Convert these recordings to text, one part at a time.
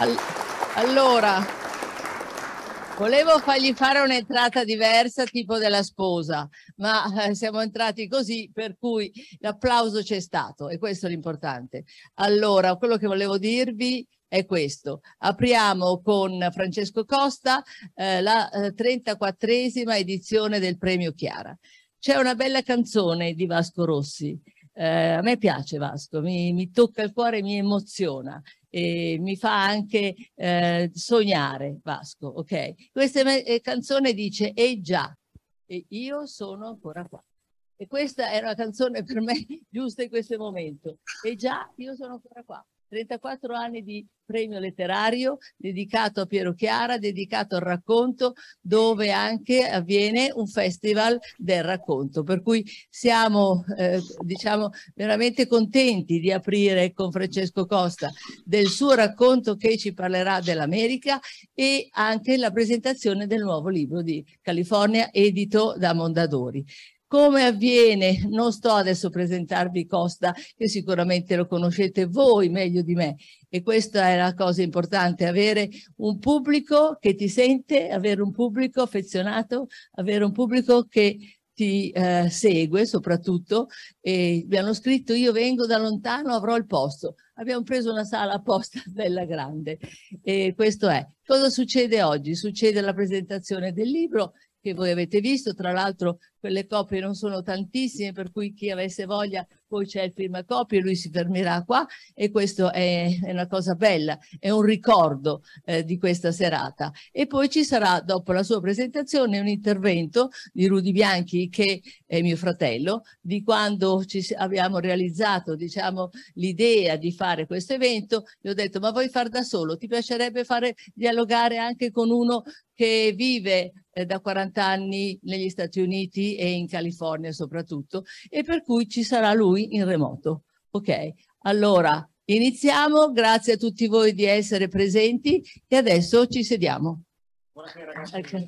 All- allora, volevo fargli fare un'entrata diversa, tipo della sposa, ma eh, siamo entrati così, per cui l'applauso c'è stato e questo è l'importante. Allora, quello che volevo dirvi è questo. Apriamo con Francesco Costa eh, la eh, 34esima edizione del Premio Chiara. C'è una bella canzone di Vasco Rossi eh, a me piace Vasco, mi, mi, tocca il cuore, mi emoziona e mi fa anche eh, sognare Vasco, ok? Questa eh, canzone dice E già, e io sono ancora qua. E questa è una canzone per me giusta in questo momento. E già, io sono ancora qua. 34 anni di premio letterario dedicato a Piero Chiara, dedicato al racconto, dove anche avviene un festival del racconto. Per cui siamo eh, diciamo, veramente contenti di aprire con Francesco Costa del suo racconto che ci parlerà dell'America e anche la presentazione del nuovo libro di California edito da Mondadori. Come avviene? Non sto adesso a presentarvi Costa, che sicuramente lo conoscete voi meglio di me. E questa è la cosa importante, avere un pubblico che ti sente, avere un pubblico affezionato, avere un pubblico che ti eh, segue soprattutto e mi hanno scritto io vengo da lontano avrò il posto abbiamo preso una sala apposta bella grande e questo è cosa succede oggi succede la presentazione del libro che voi avete visto tra l'altro quelle copie non sono tantissime, per cui chi avesse voglia poi c'è il firmacopie, lui si fermerà qua e questo è, è una cosa bella, è un ricordo eh, di questa serata. E poi ci sarà, dopo la sua presentazione, un intervento di Rudi Bianchi, che è mio fratello, di quando ci abbiamo realizzato diciamo, l'idea di fare questo evento, gli ho detto ma vuoi far da solo? Ti piacerebbe fare, dialogare anche con uno che vive eh, da 40 anni negli Stati Uniti e in California soprattutto, e per cui ci sarà lui in remoto. Ok, allora iniziamo, grazie a tutti voi di essere presenti e adesso ci sediamo. Buonasera ragazzi. Ecco.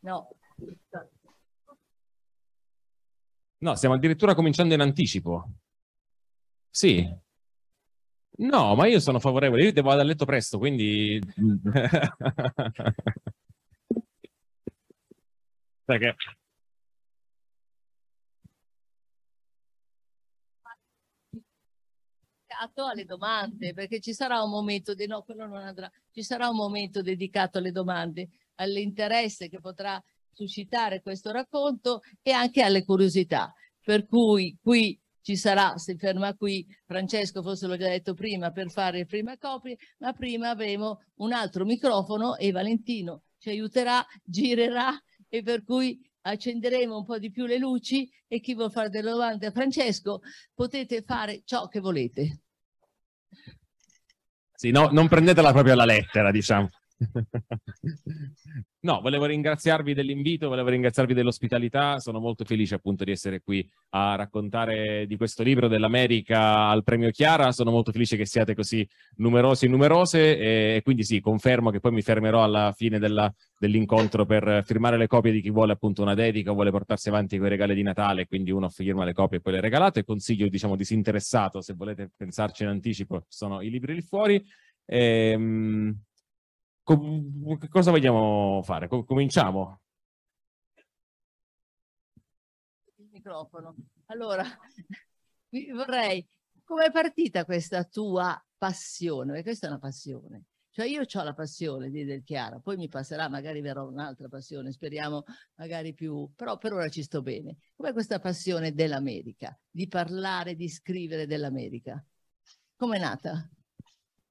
No. No, stiamo addirittura cominciando in anticipo. Sì. No, ma io sono favorevole, io devo andare a letto presto, quindi... Perché... alle domande, perché ci sarà un momento, di, no, quello non andrà, ci sarà un momento dedicato alle domande, all'interesse che potrà suscitare questo racconto e anche alle curiosità. Per cui qui ci sarà, si ferma qui, Francesco forse l'ho già detto prima per fare il prima copie, ma prima avremo un altro microfono e Valentino ci aiuterà, girerà e per cui accenderemo un po' di più le luci e chi vuol fare delle domande a Francesco potete fare ciò che volete. Sì, no, non prendetela proprio alla lettera, diciamo. No, volevo ringraziarvi dell'invito, volevo ringraziarvi dell'ospitalità, sono molto felice appunto di essere qui a raccontare di questo libro dell'America al premio Chiara, sono molto felice che siate così numerosi e numerose e quindi sì, confermo che poi mi fermerò alla fine dell'incontro per firmare le copie di chi vuole appunto una dedica o vuole portarsi avanti con i regali di Natale, quindi uno firma le copie e poi le regalate, consiglio diciamo disinteressato se volete pensarci in anticipo, sono i libri lì fuori. Ehm Com cosa vogliamo fare? Com cominciamo? Il microfono. Allora, vorrei, come è partita questa tua passione? Perché questa è una passione. Cioè io ho la passione di Del Chiara, poi mi passerà, magari verrà un'altra passione, speriamo magari più, però per ora ci sto bene. Com'è questa passione dell'America, di parlare, di scrivere dell'America? Com'è nata?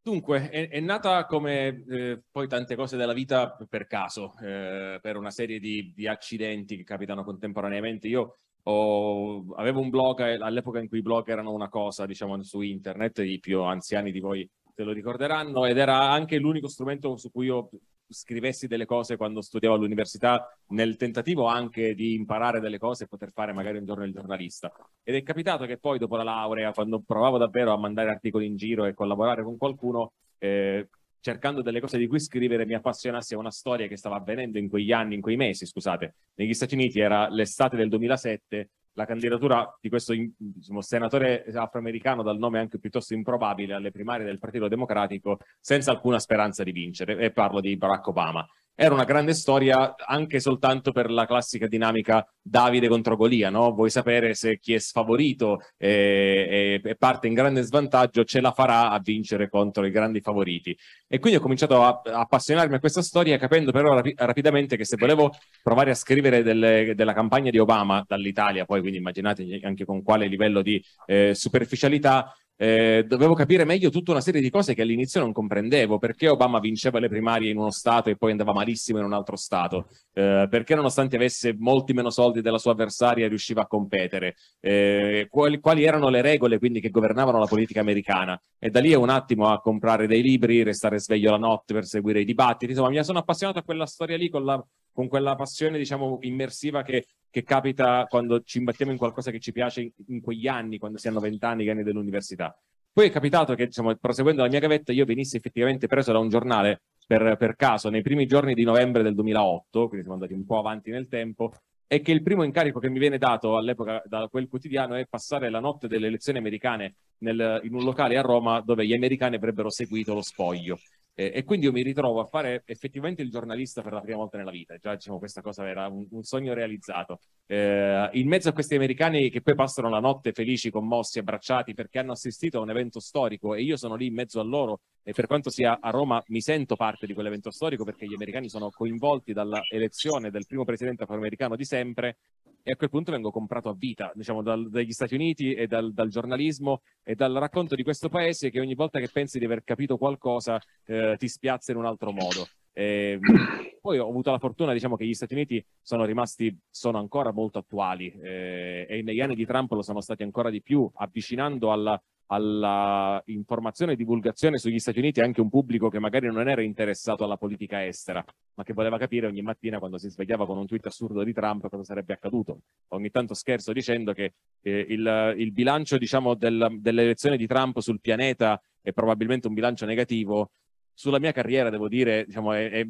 Dunque, è, è nata come eh, poi tante cose della vita per caso, eh, per una serie di, di, accidenti che capitano contemporaneamente. Io ho, avevo un blog all'epoca in cui i blog erano una cosa, diciamo, su internet, i più anziani di voi te lo ricorderanno, ed era anche l'unico strumento su cui io scrivessi delle cose quando studiavo all'università nel tentativo anche di imparare delle cose e poter fare magari un giorno il giornalista. Ed è capitato che poi dopo la laurea, quando provavo davvero a mandare articoli in giro e collaborare con qualcuno, eh, cercando delle cose di cui scrivere, mi appassionassi a una storia che stava avvenendo in quegli anni, in quei mesi, scusate. Negli Stati Uniti era l'estate del 2007 la candidatura di questo diciamo, senatore afroamericano dal nome anche piuttosto improbabile alle primarie del Partito Democratico senza alcuna speranza di vincere e parlo di Barack Obama era una grande storia anche soltanto per la classica dinamica Davide contro Golia, no? Vuoi sapere se chi è sfavorito e, eh, e, e, parte in grande svantaggio ce la farà a vincere contro i grandi favoriti. E quindi ho cominciato a, a appassionarmi a questa storia capendo però rapi- rapidamente che se volevo provare a scrivere delle, della campagna di Obama dall'Italia, poi quindi immaginate anche con quale livello di eh, superficialità, eh, dovevo capire meglio tutta una serie di cose che all'inizio non comprendevo, perché Obama vinceva le primarie in uno stato e poi andava malissimo in un altro stato, eh, perché nonostante avesse molti meno soldi della sua avversaria riusciva a competere, eh, quali, quali, erano le regole quindi che governavano la politica americana e da lì è un attimo a comprare dei libri, restare sveglio la notte per seguire i dibattiti, insomma mi sono appassionato a quella storia lì con la con quella passione, diciamo, immersiva che, che capita quando ci imbattiamo in qualcosa che ci piace in, in quegli anni, quando si hanno vent'anni, gli anni dell'università. Poi è capitato che, diciamo, proseguendo la mia gavetta, io venissi effettivamente preso da un giornale per, per caso nei primi giorni di novembre del 2008, quindi siamo andati un po' avanti nel tempo, e che il primo incarico che mi viene dato all'epoca da quel quotidiano è passare la notte delle elezioni americane nel, in un locale a Roma dove gli americani avrebbero seguito lo spoglio. E, e, quindi io mi ritrovo a fare effettivamente il giornalista per la prima volta nella vita. Già, diciamo, questa cosa era un, un sogno realizzato. Eh, in mezzo a questi americani che poi passano la notte felici, commossi, abbracciati perché hanno assistito a un evento storico e io sono lì in mezzo a loro. E per quanto sia a Roma, mi sento parte di quell'evento storico perché gli americani sono coinvolti dalla elezione del primo presidente afroamericano di sempre e a quel punto vengo comprato a vita, diciamo, dal, dagli Stati Uniti e dal, dal, giornalismo e dal racconto di questo paese che ogni volta che pensi di aver capito qualcosa eh, ti spiazza in un altro modo. E ehm, poi ho avuto la fortuna, diciamo, che gli Stati Uniti sono rimasti, sono ancora molto attuali eh, e negli anni di Trump lo sono stati ancora di più, avvicinando alla, alla informazione e divulgazione sugli Stati Uniti anche un pubblico che magari non era interessato alla politica estera, ma che voleva capire ogni mattina quando si svegliava con un tweet assurdo di Trump cosa sarebbe accaduto. Ogni tanto scherzo dicendo che eh, il, il, bilancio diciamo, del, dell'elezione di Trump sul pianeta è probabilmente un bilancio negativo. Sulla mia carriera, devo dire, diciamo, è, è,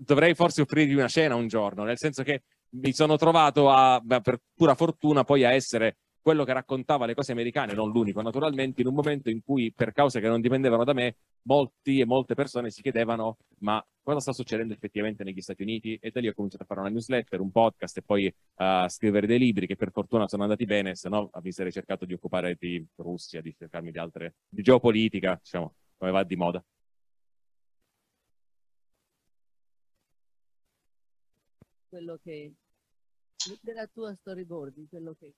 dovrei forse offrirgli una cena un giorno, nel senso che mi sono trovato a, per pura fortuna poi a essere quello che raccontava le cose americane, non l'unico naturalmente, in un momento in cui per cause che non dipendevano da me, molti e molte persone si chiedevano ma cosa sta succedendo effettivamente negli Stati Uniti e da lì ho cominciato a fare una newsletter, un podcast e poi a uh, eh, scrivere dei libri che per fortuna sono andati bene, se no vi sarei cercato di occupare di Russia, di cercarmi di altre, di geopolitica, diciamo, come va di moda. Quello che, della tua storyboard, quello che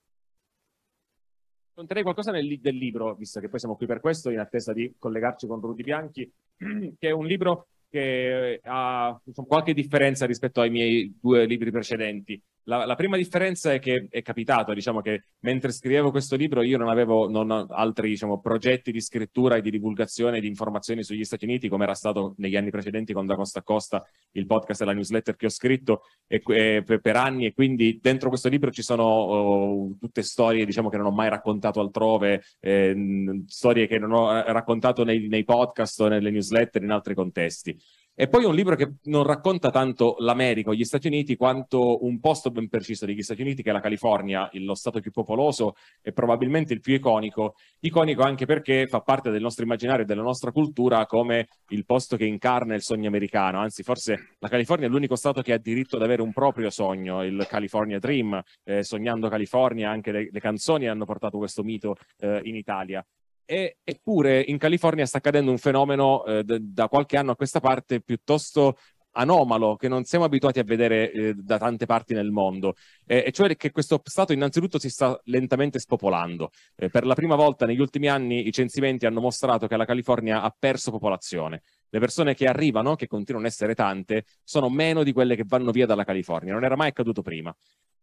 racconterei qualcosa nel, del libro, visto che poi siamo qui per questo, in attesa di collegarci con Rudy Bianchi, che è un libro che eh, ha insomma, qualche differenza rispetto ai miei due libri precedenti. La, la, prima differenza è che è capitato, diciamo che mentre scrivevo questo libro io non avevo non altri diciamo, progetti di scrittura e di divulgazione di informazioni sugli Stati Uniti, come era stato negli anni precedenti con Da Costa a Costa, il podcast e la newsletter che ho scritto e, e, per, per, anni. E quindi dentro questo libro ci sono oh, tutte storie diciamo, che non ho mai raccontato altrove, eh, storie che non ho eh, raccontato nei, nei podcast o nelle newsletter in altri contesti. E poi è un libro che non racconta tanto l'America o gli Stati Uniti quanto un posto ben preciso degli Stati Uniti, che è la California, lo stato più popoloso e probabilmente il più iconico. Iconico anche perché fa parte del nostro immaginario e della nostra cultura come il posto che incarna il sogno americano. Anzi, forse la California è l'unico stato che ha diritto ad avere un proprio sogno, il California Dream. Eh, Sognando California, anche le, le, canzoni hanno portato questo mito eh, in Italia. E, eppure in California sta accadendo un fenomeno eh, da qualche anno a questa parte piuttosto anomalo che non siamo abituati a vedere eh, da tante parti nel mondo, eh, e cioè che questo Stato innanzitutto si sta lentamente spopolando. Eh, per la prima volta negli ultimi anni i censimenti hanno mostrato che la California ha perso popolazione. Le persone che arrivano, che continuano ad essere tante, sono meno di quelle che vanno via dalla California. Non era mai accaduto prima.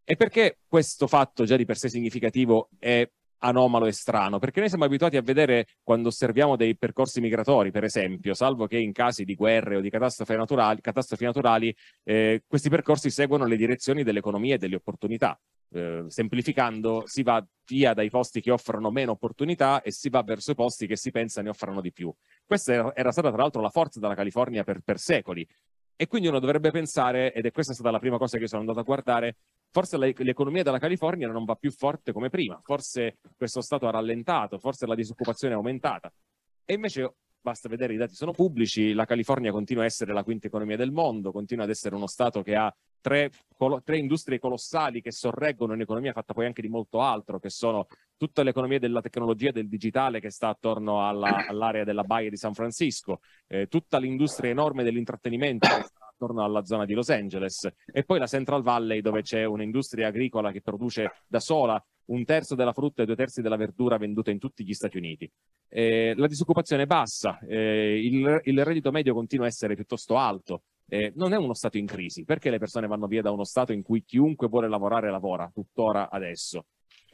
E perché questo fatto già di per sé significativo è anomalo e strano, perché noi siamo abituati a vedere quando osserviamo dei percorsi migratori, per esempio, salvo che in casi di guerre o di catastrofi naturali, catastrofi naturali eh, questi percorsi seguono le direzioni dell'economia e delle opportunità. Eh, semplificando, si va via dai posti che offrono meno opportunità e si va verso i posti che si pensa ne offrano di più. Questa era, era stata tra l'altro la forza della California per, per secoli. E quindi uno dovrebbe pensare, ed è questa stata la prima cosa che sono andato a guardare, forse l'economia della California non va più forte come prima, forse questo Stato ha rallentato, forse la disoccupazione è aumentata. E invece basta vedere i dati sono pubblici, la California continua a essere la quinta economia del mondo, continua ad essere uno Stato che ha tre, tre industrie colossali che sorreggono un'economia fatta poi anche di molto altro, che sono tutta l'economia della tecnologia e del digitale che sta attorno all'area della Baia di San Francisco, eh, tutta l'industria enorme dell'intrattenimento che sta attorno alla zona di Los Angeles e poi la Central Valley dove c'è un'industria agricola che produce da sola un terzo della frutta e due terzi della verdura venduta in tutti gli Stati Uniti. Eh, la disoccupazione è bassa, eh, il, il, reddito medio continua a essere piuttosto alto. Eh, non è uno Stato in crisi, perché le persone vanno via da uno Stato in cui chiunque vuole lavorare lavora tuttora adesso?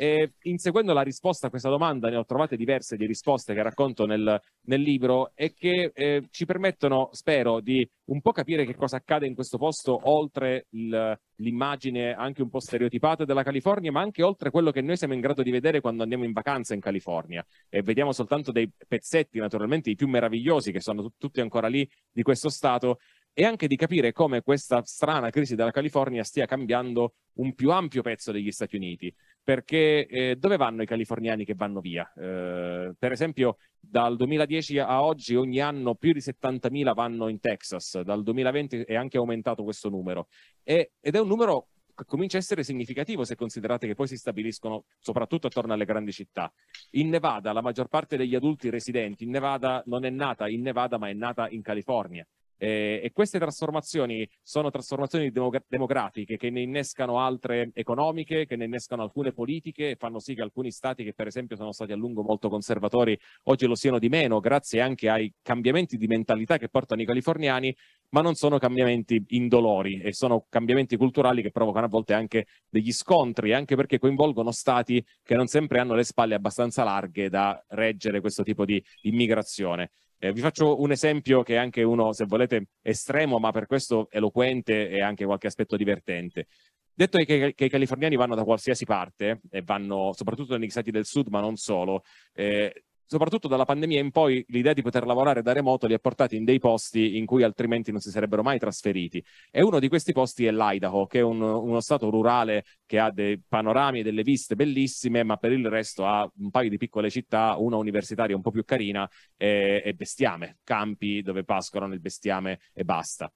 E inseguendo la risposta a questa domanda, ne ho trovate diverse di risposte che racconto nel, nel libro e che eh, ci permettono, spero, di un po' capire che cosa accade in questo posto oltre il, l'immagine anche un po' stereotipata della California, ma anche oltre quello che noi siamo in grado di vedere quando andiamo in vacanza in California e vediamo soltanto dei pezzetti, naturalmente i più meravigliosi, che sono t- tutti ancora lì di questo stato e anche di capire come questa strana crisi della California stia cambiando un più ampio pezzo degli Stati Uniti perché eh, dove vanno i californiani che vanno via? Eh, per esempio dal 2010 a oggi ogni anno più di 70.000 vanno in Texas, dal 2020 è anche aumentato questo numero e, ed è un numero che comincia a essere significativo se considerate che poi si stabiliscono soprattutto attorno alle grandi città. In Nevada la maggior parte degli adulti residenti in Nevada non è nata in Nevada ma è nata in California. Eh, e queste trasformazioni sono trasformazioni demog- democratiche che ne innescano altre economiche, che ne innescano alcune politiche e fanno sì che alcuni stati che per esempio sono stati a lungo molto conservatori oggi lo siano di meno grazie anche ai cambiamenti di mentalità che portano i californiani, ma non sono cambiamenti indolori e sono cambiamenti culturali che provocano a volte anche degli scontri, anche perché coinvolgono stati che non sempre hanno le spalle abbastanza larghe da reggere questo tipo di immigrazione. Eh, vi faccio un esempio che è anche uno, se volete, estremo, ma per questo eloquente e anche qualche aspetto divertente. Detto che, che, i californiani vanno da qualsiasi parte, e vanno soprattutto negli stati del sud, ma non solo, eh, soprattutto dalla pandemia in poi l'idea di poter lavorare da remoto li ha portati in dei posti in cui altrimenti non si sarebbero mai trasferiti. E uno di questi posti è l'Idaho, che è un, uno stato rurale che ha dei panorami e delle viste bellissime, ma per il resto ha un paio di piccole città, una universitaria un po' più carina e, eh, e bestiame, campi dove pascolano il bestiame e basta.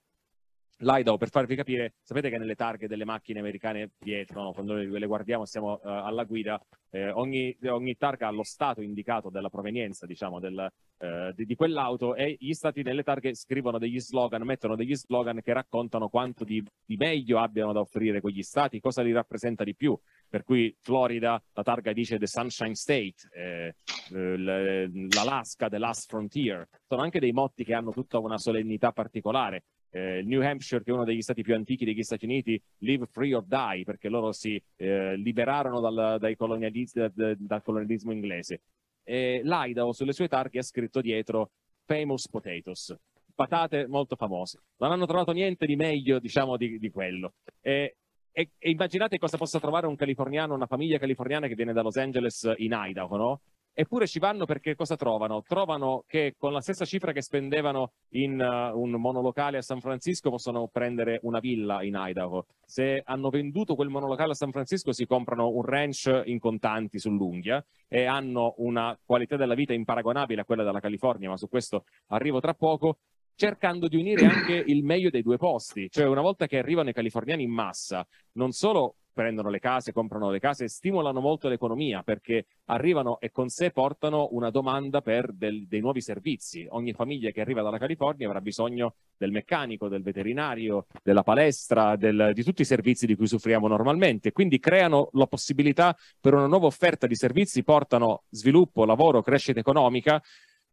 L'AIDO, per farvi capire, sapete che nelle targhe delle macchine americane dietro, no? quando noi le guardiamo siamo uh, alla guida, eh, ogni, ogni, targa ha lo stato indicato della provenienza diciamo, del, uh, di, di, quell'auto e gli stati nelle targhe scrivono degli slogan, mettono degli slogan che raccontano quanto di, di meglio abbiano da offrire quegli stati, cosa li rappresenta di più per cui Florida, la targa dice The Sunshine State, eh, eh l'Alaska, The Last Frontier, sono anche dei motti che hanno tutta una solennità particolare eh, New Hampshire, che è uno degli stati più antichi degli Stati Uniti, live free or die, perché loro si eh, liberarono dal, dai colonializ- dal, dal colonialismo inglese. E L'Idaho sulle sue targhe ha scritto dietro famous potatoes, patate molto famose. Non hanno trovato niente di meglio, diciamo, di, di quello. E, e, e, immaginate cosa possa trovare un californiano, una famiglia californiana che viene da Los Angeles in Idaho, no? Eppure ci vanno perché cosa trovano? Trovano che con la stessa cifra che spendevano in uh, un monolocale a San Francisco possono prendere una villa in Idaho. Se hanno venduto quel monolocale a San Francisco si comprano un ranch in contanti sull'unghia e hanno una qualità della vita imparagonabile a quella della California, ma su questo arrivo tra poco cercando di unire anche il meglio dei due posti, cioè una volta che arrivano i californiani in massa, non solo prendono le case, comprano le case, stimolano molto l'economia perché arrivano e con sé portano una domanda per del, dei nuovi servizi. Ogni famiglia che arriva dalla California avrà bisogno del meccanico, del veterinario, della palestra, del, di tutti i servizi di cui soffriamo normalmente. Quindi creano la possibilità per una nuova offerta di servizi, portano sviluppo, lavoro, crescita economica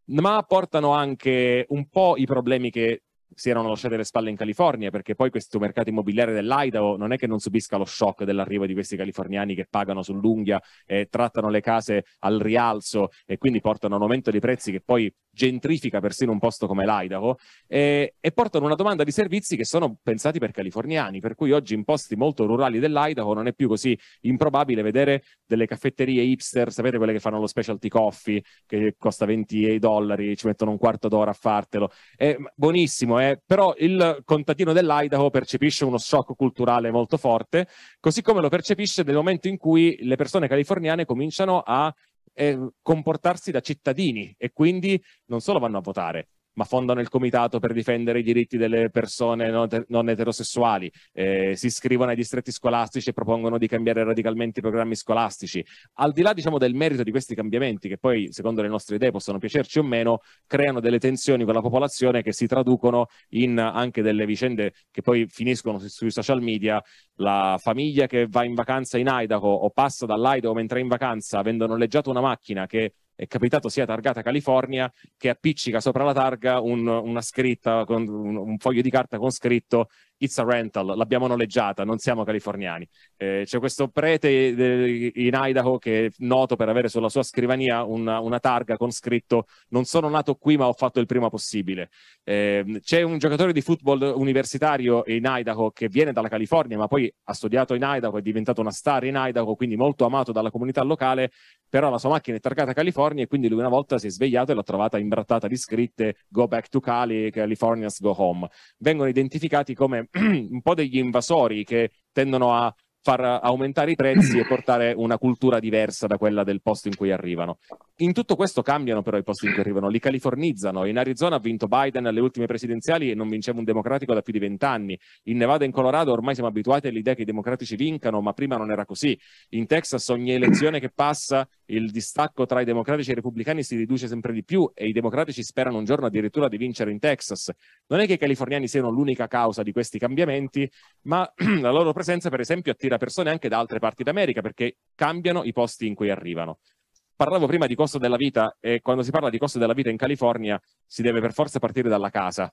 ma portano anche un po' i problemi che si erano lasciate le spalle in California, perché poi questo mercato immobiliare dell'Idaho non è che non subisca lo shock dell'arrivo di questi californiani che pagano sull'unghia, e trattano le case al rialzo e quindi portano a un aumento dei prezzi che poi gentrifica persino un posto come l'Idaho, eh, e portano una domanda di servizi che sono pensati per californiani, per cui oggi in posti molto rurali dell'Idaho non è più così improbabile vedere delle caffetterie hipster, sapete quelle che fanno lo specialty coffee, che costa 20 dollari, ci mettono un quarto d'ora a fartelo, è buonissimo, eh, però il contadino dell'Idaho percepisce uno shock culturale molto forte, così come lo percepisce nel momento in cui le persone californiane cominciano a eh, comportarsi da cittadini e quindi non solo vanno a votare, ma fondano il comitato per difendere i diritti delle persone non, eterosessuali, eh, si iscrivono ai distretti scolastici e propongono di cambiare radicalmente i programmi scolastici. Al di là diciamo, del merito di questi cambiamenti, che poi secondo le nostre idee possono piacerci o meno, creano delle tensioni con la popolazione che si traducono in anche delle vicende che poi finiscono sui social media, la famiglia che va in vacanza in Idaho o passa dall'Idaho mentre è in vacanza, avendo noleggiato una macchina che è capitato sia targata California che appiccica sopra la targa un, una scritta, con, un, un, foglio di carta con scritto It's a rental, l'abbiamo noleggiata, non siamo californiani. Eh, c'è questo prete de, in Idaho che è noto per avere sulla sua scrivania una, una, targa con scritto Non sono nato qui ma ho fatto il prima possibile. Eh, c'è un giocatore di football universitario in Idaho che viene dalla California ma poi ha studiato in Idaho, è diventato una star in Idaho, quindi molto amato dalla comunità locale però la sua macchina è targata California e quindi lui una volta si è svegliato e l'ha trovata imbrattata di scritte Go back to Cali, Californians go home. Vengono identificati come un po' degli invasori che tendono a far aumentare i prezzi e portare una cultura diversa da quella del posto in cui arrivano. In tutto questo cambiano però i posti in cui arrivano, li californizzano. In Arizona ha vinto Biden alle ultime presidenziali e non vinceva un democratico da più di vent'anni. In Nevada e in Colorado ormai siamo abituati all'idea che i democratici vincano, ma prima non era così. In Texas ogni elezione che passa il distacco tra i democratici e i repubblicani si riduce sempre di più e i democratici sperano un giorno addirittura di vincere in Texas. Non è che i californiani siano l'unica causa di questi cambiamenti, ma la loro presenza per esempio attira da persone anche da altre parti d'America perché cambiano i posti in cui arrivano. Parlavo prima di costo della vita e quando si parla di costo della vita in California si deve per forza partire dalla casa,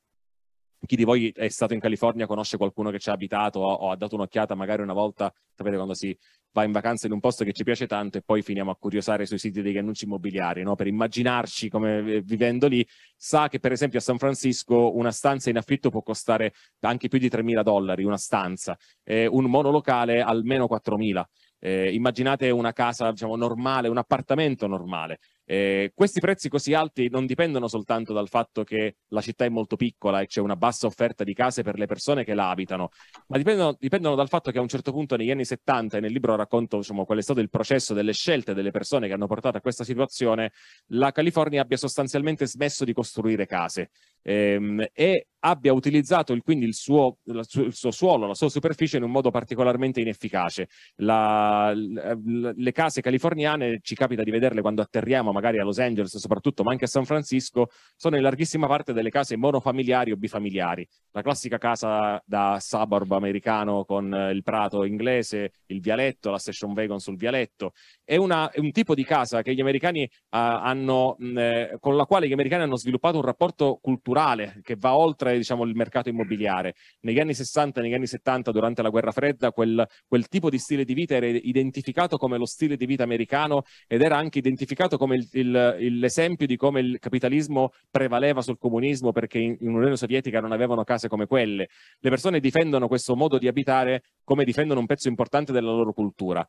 chi di voi è stato in California conosce qualcuno che ci ha abitato o, o, ha dato un'occhiata magari una volta, sapete quando si va in vacanza in un posto che ci piace tanto e poi finiamo a curiosare sui siti degli annunci immobiliari, no? per immaginarci come vivendo lì, sa che per esempio a San Francisco una stanza in affitto può costare anche più di 3.000 dollari, una stanza, eh, un monolocale almeno 4.000. Eh, immaginate una casa diciamo, normale, un appartamento normale. Eh, questi prezzi così alti non dipendono soltanto dal fatto che la città è molto piccola e c'è una bassa offerta di case per le persone che la abitano, ma dipendono, dipendono dal fatto che a un certo punto negli anni 70, e nel libro racconto diciamo, qual è stato il processo delle scelte delle persone che hanno portato a questa situazione, la California abbia sostanzialmente smesso di costruire case ehm, e abbia utilizzato il, quindi il suo, il suo, suolo, la sua superficie in un modo particolarmente inefficace. La, le case californiane, ci capita di vederle quando atterriamo magari a Los Angeles soprattutto, ma anche a San Francisco, sono in larghissima parte delle case monofamiliari o bifamiliari. La classica casa da suburb americano con eh, il prato inglese, il vialetto, la station wagon sul vialetto. È, una, è un tipo di casa che gli americani eh, hanno, mh, eh, con la quale gli americani hanno sviluppato un rapporto culturale strutturale che va oltre diciamo, il mercato immobiliare. Negli anni 60 negli anni 70, durante la guerra fredda, quel, quel, tipo di stile di vita era identificato come lo stile di vita americano ed era anche identificato come l'esempio di come il capitalismo prevaleva sul comunismo perché in, in Unione Sovietica non avevano case come quelle. Le persone difendono questo modo di abitare come difendono un pezzo importante della loro cultura.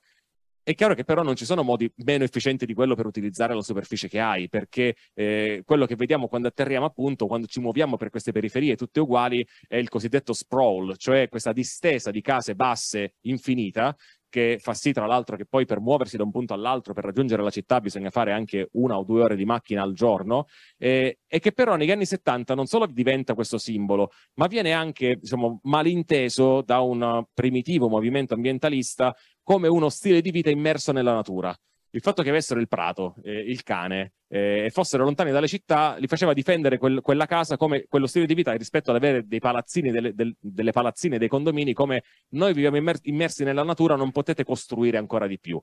È chiaro che però non ci sono modi meno efficienti di quello per utilizzare la superficie che hai, perché eh, quello che vediamo quando atterriamo appunto, quando ci muoviamo per queste periferie tutte uguali, è il cosiddetto sprawl, cioè questa distesa di case basse infinita che fa sì tra l'altro che poi per muoversi da un punto all'altro per raggiungere la città bisogna fare anche una o due ore di macchina al giorno eh, e che però negli anni 70 non solo diventa questo simbolo ma viene anche diciamo, malinteso da un primitivo movimento ambientalista come uno stile di vita immerso nella natura. Il fatto che avessero il prato, eh, il cane eh, e fossero lontani dalle città li faceva difendere quel, quella casa come quello stile di vita rispetto ad avere dei palazzini, delle, del, delle palazzine, dei condomini, come noi viviamo immersi nella natura, non potete costruire ancora di più.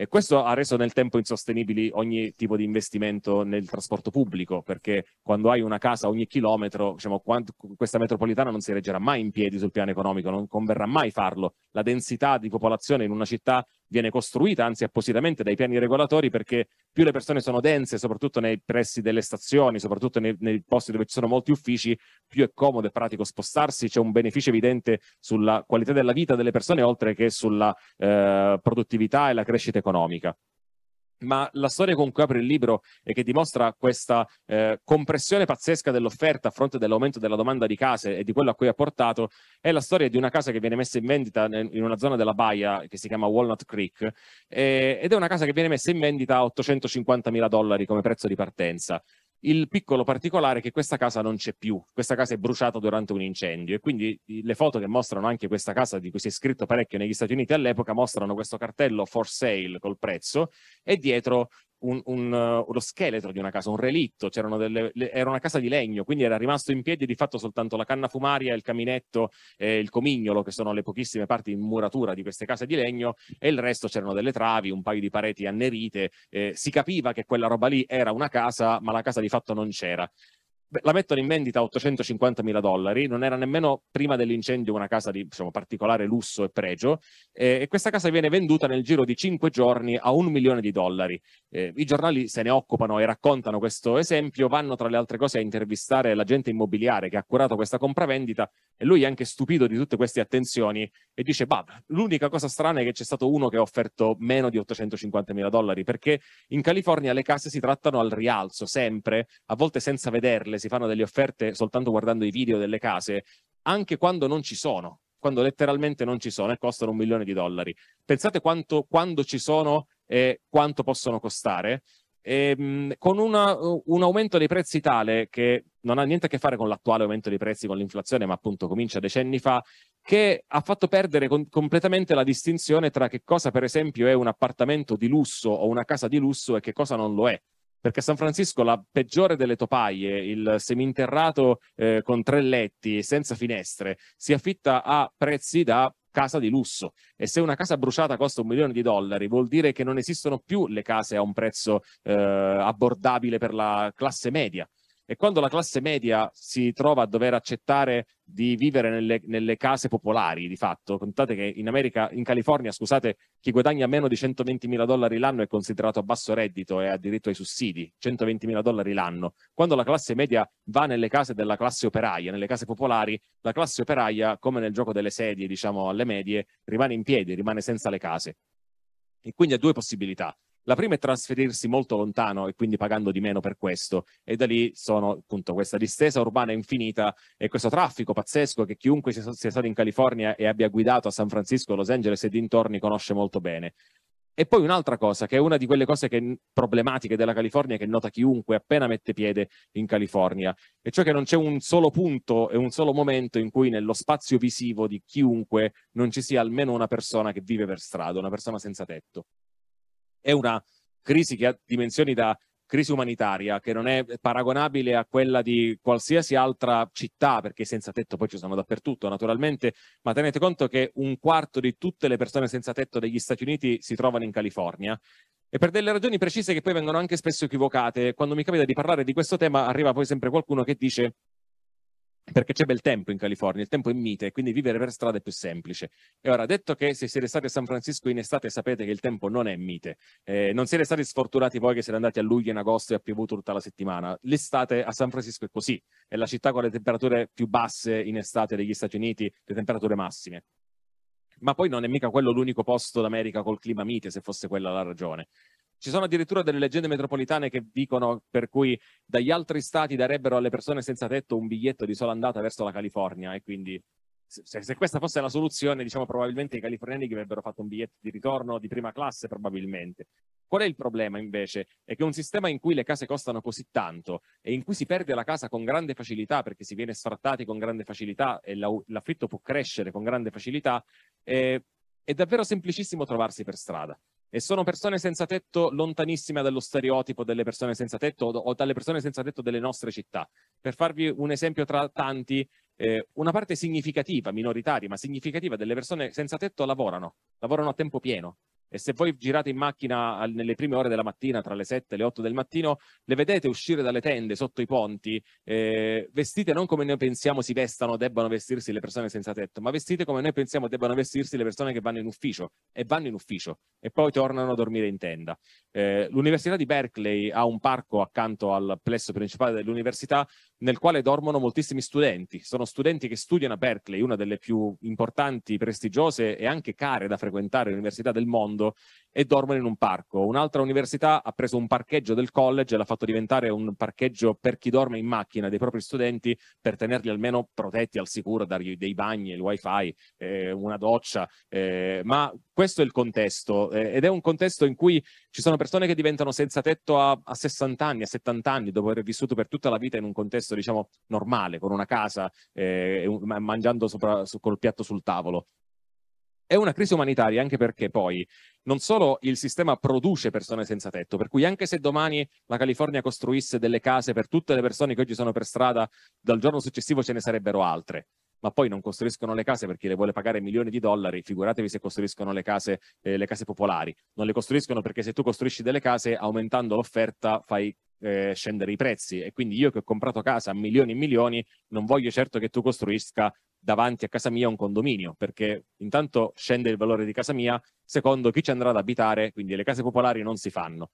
E questo ha reso nel tempo insostenibili ogni tipo di investimento nel trasporto pubblico, perché quando hai una casa ogni chilometro, diciamo, quant- questa metropolitana non si reggerà mai in piedi sul piano economico, non converrà mai farlo. La densità di popolazione in una città viene costruita, anzi appositamente, dai piani regolatori, perché più le persone sono dense, soprattutto nei pressi delle stazioni, soprattutto nei, nei posti dove ci sono molti uffici, più è comodo e pratico spostarsi, c'è un beneficio evidente sulla qualità della vita delle persone, oltre che sulla eh, produttività e la crescita economica economica. Ma la storia con cui apre il libro e che dimostra questa eh, compressione pazzesca dell'offerta a fronte dell'aumento della domanda di case e di quello a cui ha portato è la storia di una casa che viene messa in vendita in una zona della baia che si chiama Walnut Creek eh, ed è una casa che viene messa in vendita a 850 mila dollari come prezzo di partenza. Il piccolo particolare è che questa casa non c'è più, questa casa è bruciata durante un incendio e quindi le foto che mostrano anche questa casa di cui si è scritto parecchio negli Stati Uniti all'epoca mostrano questo cartello for sale col prezzo e dietro un, un, eh, lo scheletro di una casa, un relitto, delle, le, era una casa di legno, quindi era rimasto in piedi di fatto soltanto la canna fumaria, il caminetto, eh, il comignolo, che sono le pochissime parti in muratura di queste case di legno, e il resto c'erano delle travi, un paio di pareti annerite, eh, si capiva che quella roba lì era una casa, ma la casa di fatto non c'era la mettono in vendita a 850 mila dollari, non era nemmeno prima dell'incendio una casa di diciamo, particolare lusso e pregio, eh, e questa casa viene venduta nel giro di 5 giorni a un milione di dollari. Eh, I giornali se ne occupano e raccontano questo esempio, vanno tra le altre cose a intervistare l'agente immobiliare che ha curato questa compravendita e lui è anche stupito di tutte queste attenzioni e dice, bah, l'unica cosa strana è che c'è stato uno che ha offerto meno di 850 mila dollari, perché in California le case si trattano al rialzo, sempre, a volte senza vederle sale si fanno delle offerte soltanto guardando i video delle case, anche quando non ci sono, quando letteralmente non ci sono e costano un milione di dollari. Pensate quanto quando ci sono e quanto possono costare. E, ehm, mh, con una, un aumento dei prezzi tale che non ha niente a che fare con l'attuale aumento dei prezzi, con l'inflazione, ma appunto comincia decenni fa, che ha fatto perdere con, completamente la distinzione tra che cosa per esempio è un appartamento di lusso o una casa di lusso e che cosa non lo è perché San Francisco la peggiore delle topaie, il seminterrato eh, con tre letti e senza finestre, si affitta a prezzi da casa di lusso e se una casa bruciata costa un milione di dollari vuol dire che non esistono più le case a un prezzo eh, abbordabile per la classe media e quando la classe media si trova a dover accettare di vivere nelle, nelle case popolari, di fatto, contate che in America, in California, scusate, chi guadagna meno di 120 mila dollari l'anno è considerato a basso reddito e ha diritto ai sussidi, 120 mila dollari l'anno. Quando la classe media va nelle case della classe operaia, nelle case popolari, la classe operaia, come nel gioco delle sedie, diciamo alle medie, rimane in piedi, rimane senza le case. E quindi ha due possibilità la prima è trasferirsi molto lontano e quindi pagando di meno per questo e da lì sono appunto questa distesa urbana infinita e questo traffico pazzesco che chiunque sia, stato in California e abbia guidato a San Francisco, Los Angeles e dintorni conosce molto bene. E poi un'altra cosa, che è una di quelle cose che, problematiche della California che nota chiunque appena mette piede in California, e cioè che non c'è un solo punto e un solo momento in cui nello spazio visivo di chiunque non ci sia almeno una persona che vive per strada, una persona senza tetto è una crisi che ha dimensioni da crisi umanitaria che non è paragonabile a quella di qualsiasi altra città, perché senza tetto poi ci sono dappertutto naturalmente, ma tenete conto che un quarto di tutte le persone senza tetto degli Stati Uniti si trovano in California e per delle ragioni precise che poi vengono anche spesso equivocate. Quando mi capita di parlare di questo tema arriva poi sempre qualcuno che dice perché c'è bel tempo in California, il tempo è mite, quindi vivere per strada è più semplice. E ora, detto che se siete stati a San Francisco in estate sapete che il tempo non è mite, eh, non siete stati sfortunati poi che siete andati a luglio, in agosto e ha piovuto tutta la settimana, l'estate a San Francisco è così, è la città con le temperature più basse in estate degli Stati Uniti, le temperature massime. Ma poi non è mica quello l'unico posto d'America col clima mite, se fosse quella la ragione. Ci sono addirittura delle leggende metropolitane che dicono per cui dagli altri stati darebbero alle persone senza tetto un biglietto di sola andata verso la California e quindi se, se questa fosse la soluzione, diciamo probabilmente i californiani gli avrebbero fatto un biglietto di ritorno di prima classe probabilmente. Qual è il problema invece? È che un sistema in cui le case costano così tanto e in cui si perde la casa con grande facilità perché si viene sfrattati con grande facilità e l'affitto può crescere con grande facilità, eh, è davvero semplicissimo trovarsi per strada e sono persone senza tetto lontanissime dallo stereotipo delle persone senza tetto o dalle persone senza tetto delle nostre città. Per farvi un esempio tra tanti, eh, una parte significativa, minoritaria, ma significativa delle persone senza tetto lavorano, lavorano a tempo pieno, e se voi girate in macchina nelle prime ore della mattina, tra le 7 e le 8 del mattino, le vedete uscire dalle tende sotto i ponti, eh, vestite non come noi pensiamo si vestano, debbano vestirsi le persone senza tetto, ma vestite come noi pensiamo debbano vestirsi le persone che vanno in ufficio e vanno in ufficio e poi tornano a dormire in tenda. Eh, L'Università di Berkeley ha un parco accanto al plesso principale dell'università nel quale dormono moltissimi studenti. Sono studenti che studiano a Berkeley, una delle più importanti, prestigiose e anche care da frequentare università del mondo, e dormono in un parco. Un'altra università ha preso un parcheggio del college e l'ha fatto diventare un parcheggio per chi dorme in macchina dei propri studenti per tenerli almeno protetti al sicuro, dargli dei bagni, il wifi, eh, una doccia. Eh, ma questo è il contesto eh, ed è un contesto in cui ci sono persone che diventano senza tetto a, a 60 anni, a 70 anni, dopo aver vissuto per tutta la vita in un contesto, diciamo, normale, con una casa, eh, mangiando sopra, su, col piatto sul tavolo. È una crisi umanitaria anche perché poi non solo il sistema produce persone senza tetto, per cui anche se domani la California costruisse delle case per tutte le persone che oggi sono per strada, dal giorno successivo ce ne sarebbero altre ma poi non costruiscono le case perché le vuole pagare milioni di dollari, figuratevi se costruiscono le case, eh, le case popolari. Non le costruiscono perché se tu costruisci delle case aumentando l'offerta fai eh, scendere i prezzi e quindi io che ho comprato casa a milioni e milioni non voglio certo che tu costruisca davanti a casa mia un condominio perché intanto scende il valore di casa mia, secondo chi ci andrà ad abitare, quindi le case popolari non si fanno.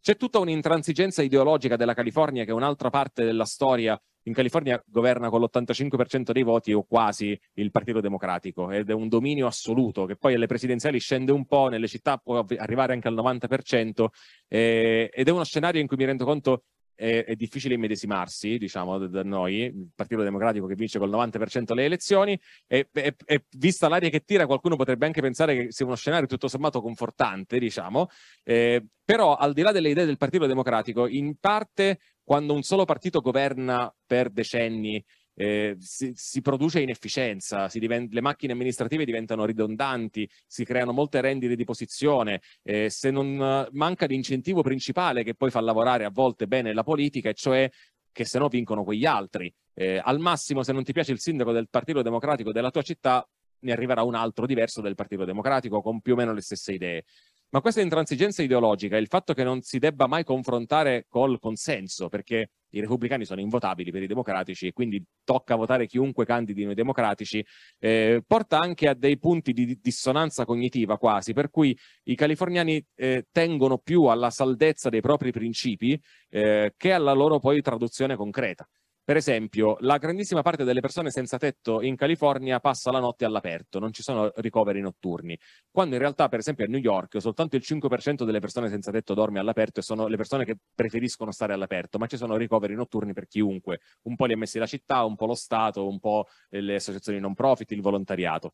C'è tutta un'intransigenza ideologica della California che è un'altra parte della storia in California governa con l'85% dei voti o quasi il Partito Democratico ed è un dominio assoluto che poi alle presidenziali scende un po', nelle città può arrivare anche al 90% eh, ed è uno scenario in cui mi rendo conto è, è difficile immedesimarsi, diciamo, da noi, il Partito Democratico che vince col 90% le elezioni, e, e, e vista l'aria che tira qualcuno potrebbe anche pensare che sia uno scenario tutto sommato confortante, diciamo, eh, però al di là delle idee del Partito Democratico, in parte quando un solo partito governa per decenni eh, si, si, produce inefficienza, si divent- le macchine amministrative diventano ridondanti, si creano molte rendite di posizione, eh, se non manca l'incentivo principale che poi fa lavorare a volte bene la politica, e cioè che se no vincono quegli altri. Eh, al massimo, se non ti piace il sindaco del Partito Democratico della tua città, ne arriverà un altro diverso del Partito Democratico con più o meno le stesse idee. Ma questa intransigenza ideologica e il fatto che non si debba mai confrontare col consenso, perché i repubblicani sono invotabili per i democratici e quindi tocca votare chiunque candidino i democratici, eh, porta anche a dei punti di dissonanza cognitiva quasi, per cui i californiani eh, tengono più alla saldezza dei propri principi eh, che alla loro poi traduzione concreta. Per esempio, la grandissima parte delle persone senza tetto in California passa la notte all'aperto, non ci sono ricoveri notturni, quando in realtà, per esempio, a New York soltanto il 5% delle persone senza tetto dorme all'aperto e sono le persone che preferiscono stare all'aperto, ma ci sono ricoveri notturni per chiunque, un po' li ha messi la città, un po' lo Stato, un po' le associazioni non profit, il volontariato.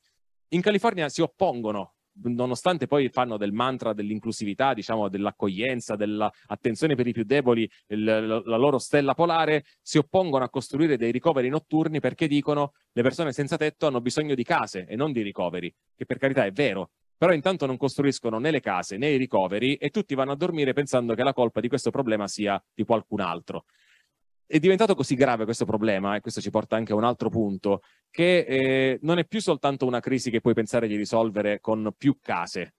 In California si oppongono nonostante poi fanno del mantra dell'inclusività, diciamo dell'accoglienza, dell'attenzione per i più deboli, il, la loro stella polare, si oppongono a costruire dei ricoveri notturni perché dicono le persone senza tetto hanno bisogno di case e non di ricoveri, che per carità è vero, però intanto non costruiscono né le case né i ricoveri e tutti vanno a dormire pensando che la colpa di questo problema sia di qualcun altro è diventato così grave questo problema, e questo ci porta anche a un altro punto, che eh, non è più soltanto una crisi che puoi pensare di risolvere con più case,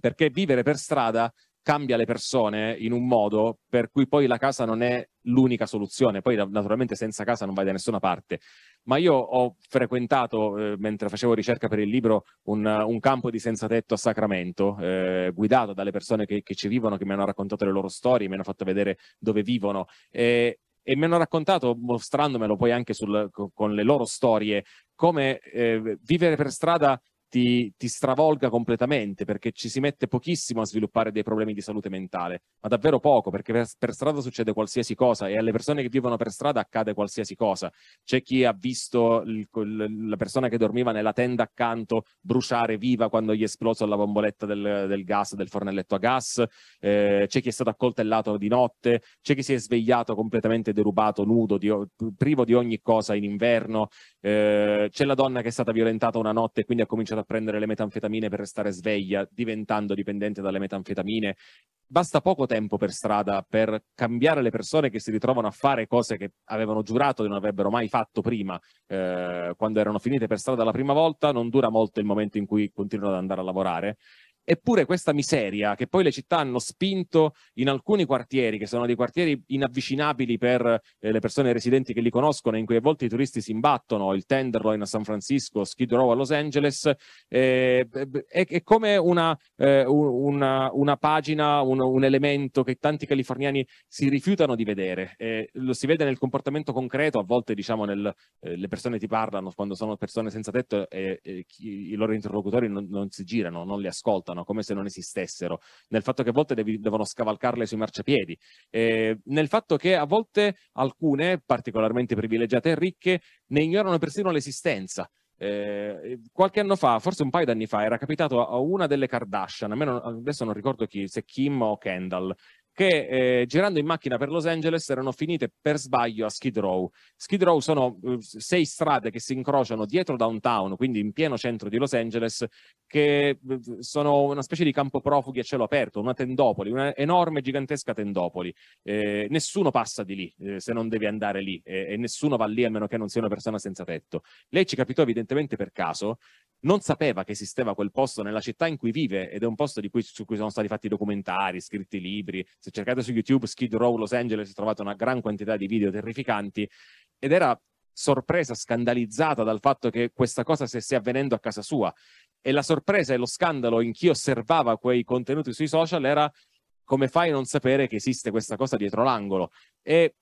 perché vivere per strada cambia le persone in un modo per cui poi la casa non è l'unica soluzione, poi naturalmente senza casa non vai da nessuna parte. Ma io ho frequentato, eh, mentre facevo ricerca per il libro, un, un campo di senza tetto a Sacramento, eh, guidato dalle persone che, che, ci vivono, che mi hanno raccontato le loro storie, mi hanno fatto vedere dove vivono. E, e mi hanno raccontato, mostrandomelo poi anche sul, con le loro storie, come eh, vivere per strada ti, ti stravolga completamente perché ci si mette pochissimo a sviluppare dei problemi di salute mentale, ma davvero poco perché per, per strada succede qualsiasi cosa e alle persone che vivono per strada accade qualsiasi cosa. C'è chi ha visto il, il, la persona che dormiva nella tenda accanto bruciare viva quando gli è esploso la bomboletta del, del gas, del fornelletto a gas, eh, c'è chi è stato accoltellato di notte, c'è chi si è svegliato completamente derubato, nudo, di, privo di ogni cosa in inverno, eh, c'è la donna che è stata violentata una notte e quindi ha cominciato a prendere le metanfetamine per restare sveglia, diventando dipendente dalle metanfetamine. Basta poco tempo per strada per cambiare le persone che si ritrovano a fare cose che avevano giurato di non avrebbero mai fatto prima, eh, quando erano finite per strada la prima volta, non dura molto il momento in cui continuano ad andare a lavorare Eppure questa miseria che poi le città hanno spinto in alcuni quartieri, che sono dei quartieri inavvicinabili per eh, le persone residenti che li conoscono, in cui a volte i turisti si imbattono, il Tenderloin a San Francisco, Skid Row a Los Angeles, eh, è, è, come una, eh, una, una pagina, un, un, elemento che tanti californiani si rifiutano di vedere. Eh, lo si vede nel comportamento concreto, a volte diciamo nel, eh, le persone ti parlano quando sono persone senza tetto e, e chi, i loro interlocutori non, non si girano, non li ascoltano ruotano come se non esistessero, nel fatto che a volte devi, devono scavalcarle sui marciapiedi, eh, nel fatto che a volte alcune, particolarmente privilegiate e ricche, ne ignorano persino l'esistenza. Eh, eh qualche anno fa, forse un paio d'anni fa, era capitato a una delle Kardashian, non, adesso non ricordo chi, se Kim o Kendall, che eh, girando in macchina per Los Angeles erano finite per sbaglio a Skid Row. Skid Row sono eh, sei strade che si incrociano dietro downtown, quindi in pieno centro di Los Angeles, che eh, sono una specie di campo profughi a cielo aperto, una tendopoli, una enorme, gigantesca tendopoli. Eh, nessuno passa di lì eh, se non devi andare lì e nessuno va lì a meno che non sia una persona senza tetto. Lei ci capitò evidentemente per caso, non sapeva che esisteva quel posto nella città in cui vive ed è un posto cui, su cui sono stati fatti documentari, scritti libri, se cercate su YouTube Skid Row Los Angeles trovate una gran quantità di video terrificanti ed era sorpresa, scandalizzata dal fatto che questa cosa stesse avvenendo a casa sua. E la sorpresa e lo scandalo in chi osservava quei contenuti sui social era come fai a non sapere che esiste questa cosa dietro l'angolo? E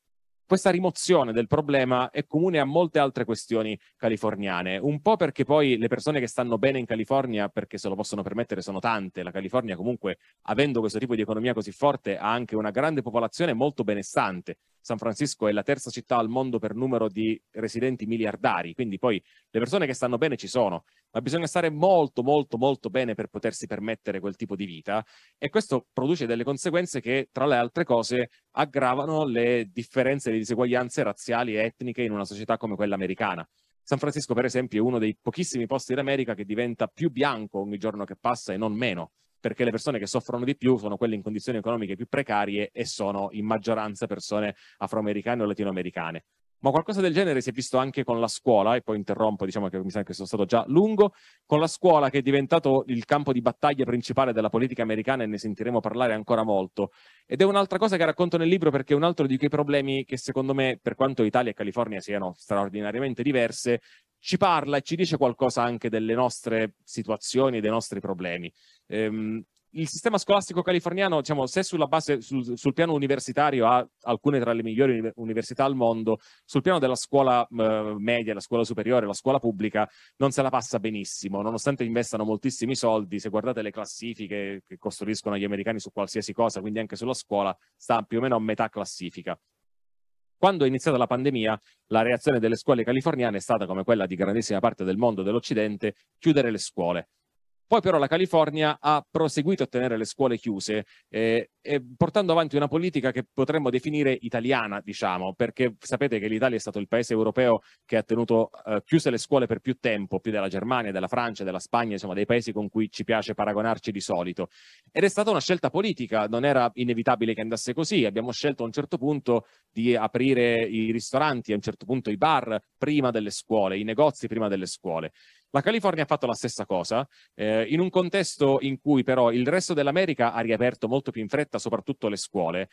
questa rimozione del problema è comune a molte altre questioni californiane, un po' perché poi le persone che stanno bene in California, perché se lo possono permettere, sono tante. La California comunque, avendo questo tipo di economia così forte, ha anche una grande popolazione molto benestante San Francisco è la terza città al mondo per numero di residenti miliardari, quindi poi le persone che stanno bene ci sono, ma bisogna stare molto molto molto bene per potersi permettere quel tipo di vita e questo produce delle conseguenze che tra le altre cose aggravano le differenze e le diseguaglianze razziali e etniche in una società come quella americana. San Francisco per esempio è uno dei pochissimi posti d'America che diventa più bianco ogni giorno che passa e non meno perché le persone che soffrono di più sono quelle in condizioni economiche più precarie e sono in maggioranza persone afroamericane o latinoamericane. Ma qualcosa del genere si è visto anche con la scuola, e poi interrompo, diciamo che mi sa che sono stato già lungo, con la scuola che è diventato il campo di battaglia principale della politica americana e ne sentiremo parlare ancora molto. Ed è un'altra cosa che racconto nel libro perché è un altro di quei problemi che secondo me, per quanto Italia e California siano straordinariamente diverse, ci parla e ci dice qualcosa anche delle nostre situazioni, dei nostri problemi. Ehm, il sistema scolastico californiano, diciamo, se sulla base, sul, sul, piano universitario ha alcune tra le migliori università al mondo, sul piano della scuola eh, media, la scuola superiore, la scuola pubblica, non se la passa benissimo, nonostante investano moltissimi soldi, se guardate le classifiche che costruiscono gli americani su qualsiasi cosa, quindi anche sulla scuola, sta più o meno a metà classifica. Quando è iniziata la pandemia, la reazione delle scuole californiane è stata come quella di grandissima parte del mondo dell'Occidente, chiudere le scuole. Poi però la California ha proseguito a tenere le scuole chiuse, eh, portando avanti una politica che potremmo definire italiana, diciamo, perché sapete che l'Italia è stato il paese europeo che ha tenuto eh, chiuse le scuole per più tempo, più della Germania, della Francia, della Spagna, insomma dei paesi con cui ci piace paragonarci di solito. Ed è stata una scelta politica, non era inevitabile che andasse così, abbiamo scelto a un certo punto di aprire i ristoranti, a un certo punto i bar prima delle scuole, i negozi prima delle scuole. La California ha fatto la stessa cosa, eh, in un contesto in cui però il resto dell'America ha riaperto molto più in fretta, soprattutto le scuole,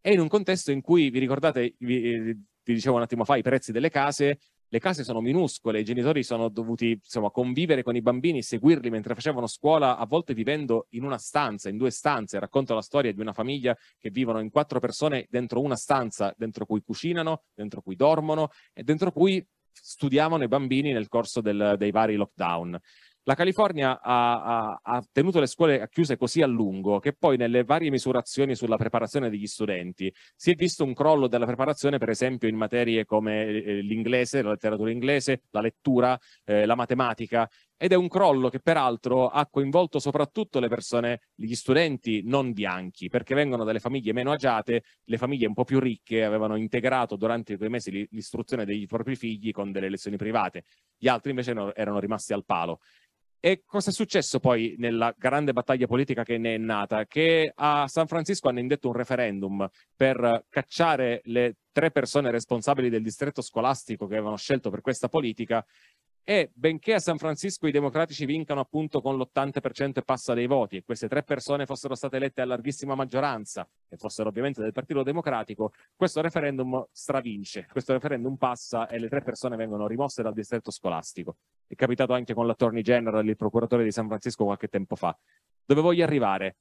e in un contesto in cui, vi ricordate, vi, eh, vi dicevo un attimo fa, i prezzi delle case le case sono minuscole, i genitori sono dovuti insomma, convivere con i bambini, seguirli mentre facevano scuola, a volte vivendo in una stanza, in due stanze. Racconto la storia di una famiglia che vivono in quattro persone dentro una stanza, dentro cui cucinano, dentro cui dormono e dentro cui studiavano i bambini nel corso del, dei vari lockdown. La California ha, ha, ha, tenuto le scuole chiuse così a lungo che poi nelle varie misurazioni sulla preparazione degli studenti si è visto un crollo della preparazione, per esempio, in materie come eh, l'inglese, la letteratura inglese, la lettura, eh, la matematica, ed è un crollo che peraltro ha coinvolto soprattutto le persone, gli studenti non bianchi, perché vengono dalle famiglie meno agiate, le famiglie un po' più ricche avevano integrato durante quei mesi l'istruzione dei propri figli con delle lezioni private, gli altri invece no, erano rimasti al palo. E cosa è successo poi nella grande battaglia politica che ne è nata? Che a San Francisco hanno indetto un referendum per cacciare le tre persone responsabili del distretto scolastico che avevano scelto per questa politica e benché a San Francisco i democratici vincano appunto con l'80% e passa dei voti e queste tre persone fossero state elette a larghissima maggioranza e fossero ovviamente del Partito Democratico, questo referendum stravince, questo referendum passa e le tre persone vengono rimosse dal distretto scolastico. È capitato anche con l'attorney general, il procuratore di San Francisco qualche tempo fa. Dove voglio arrivare?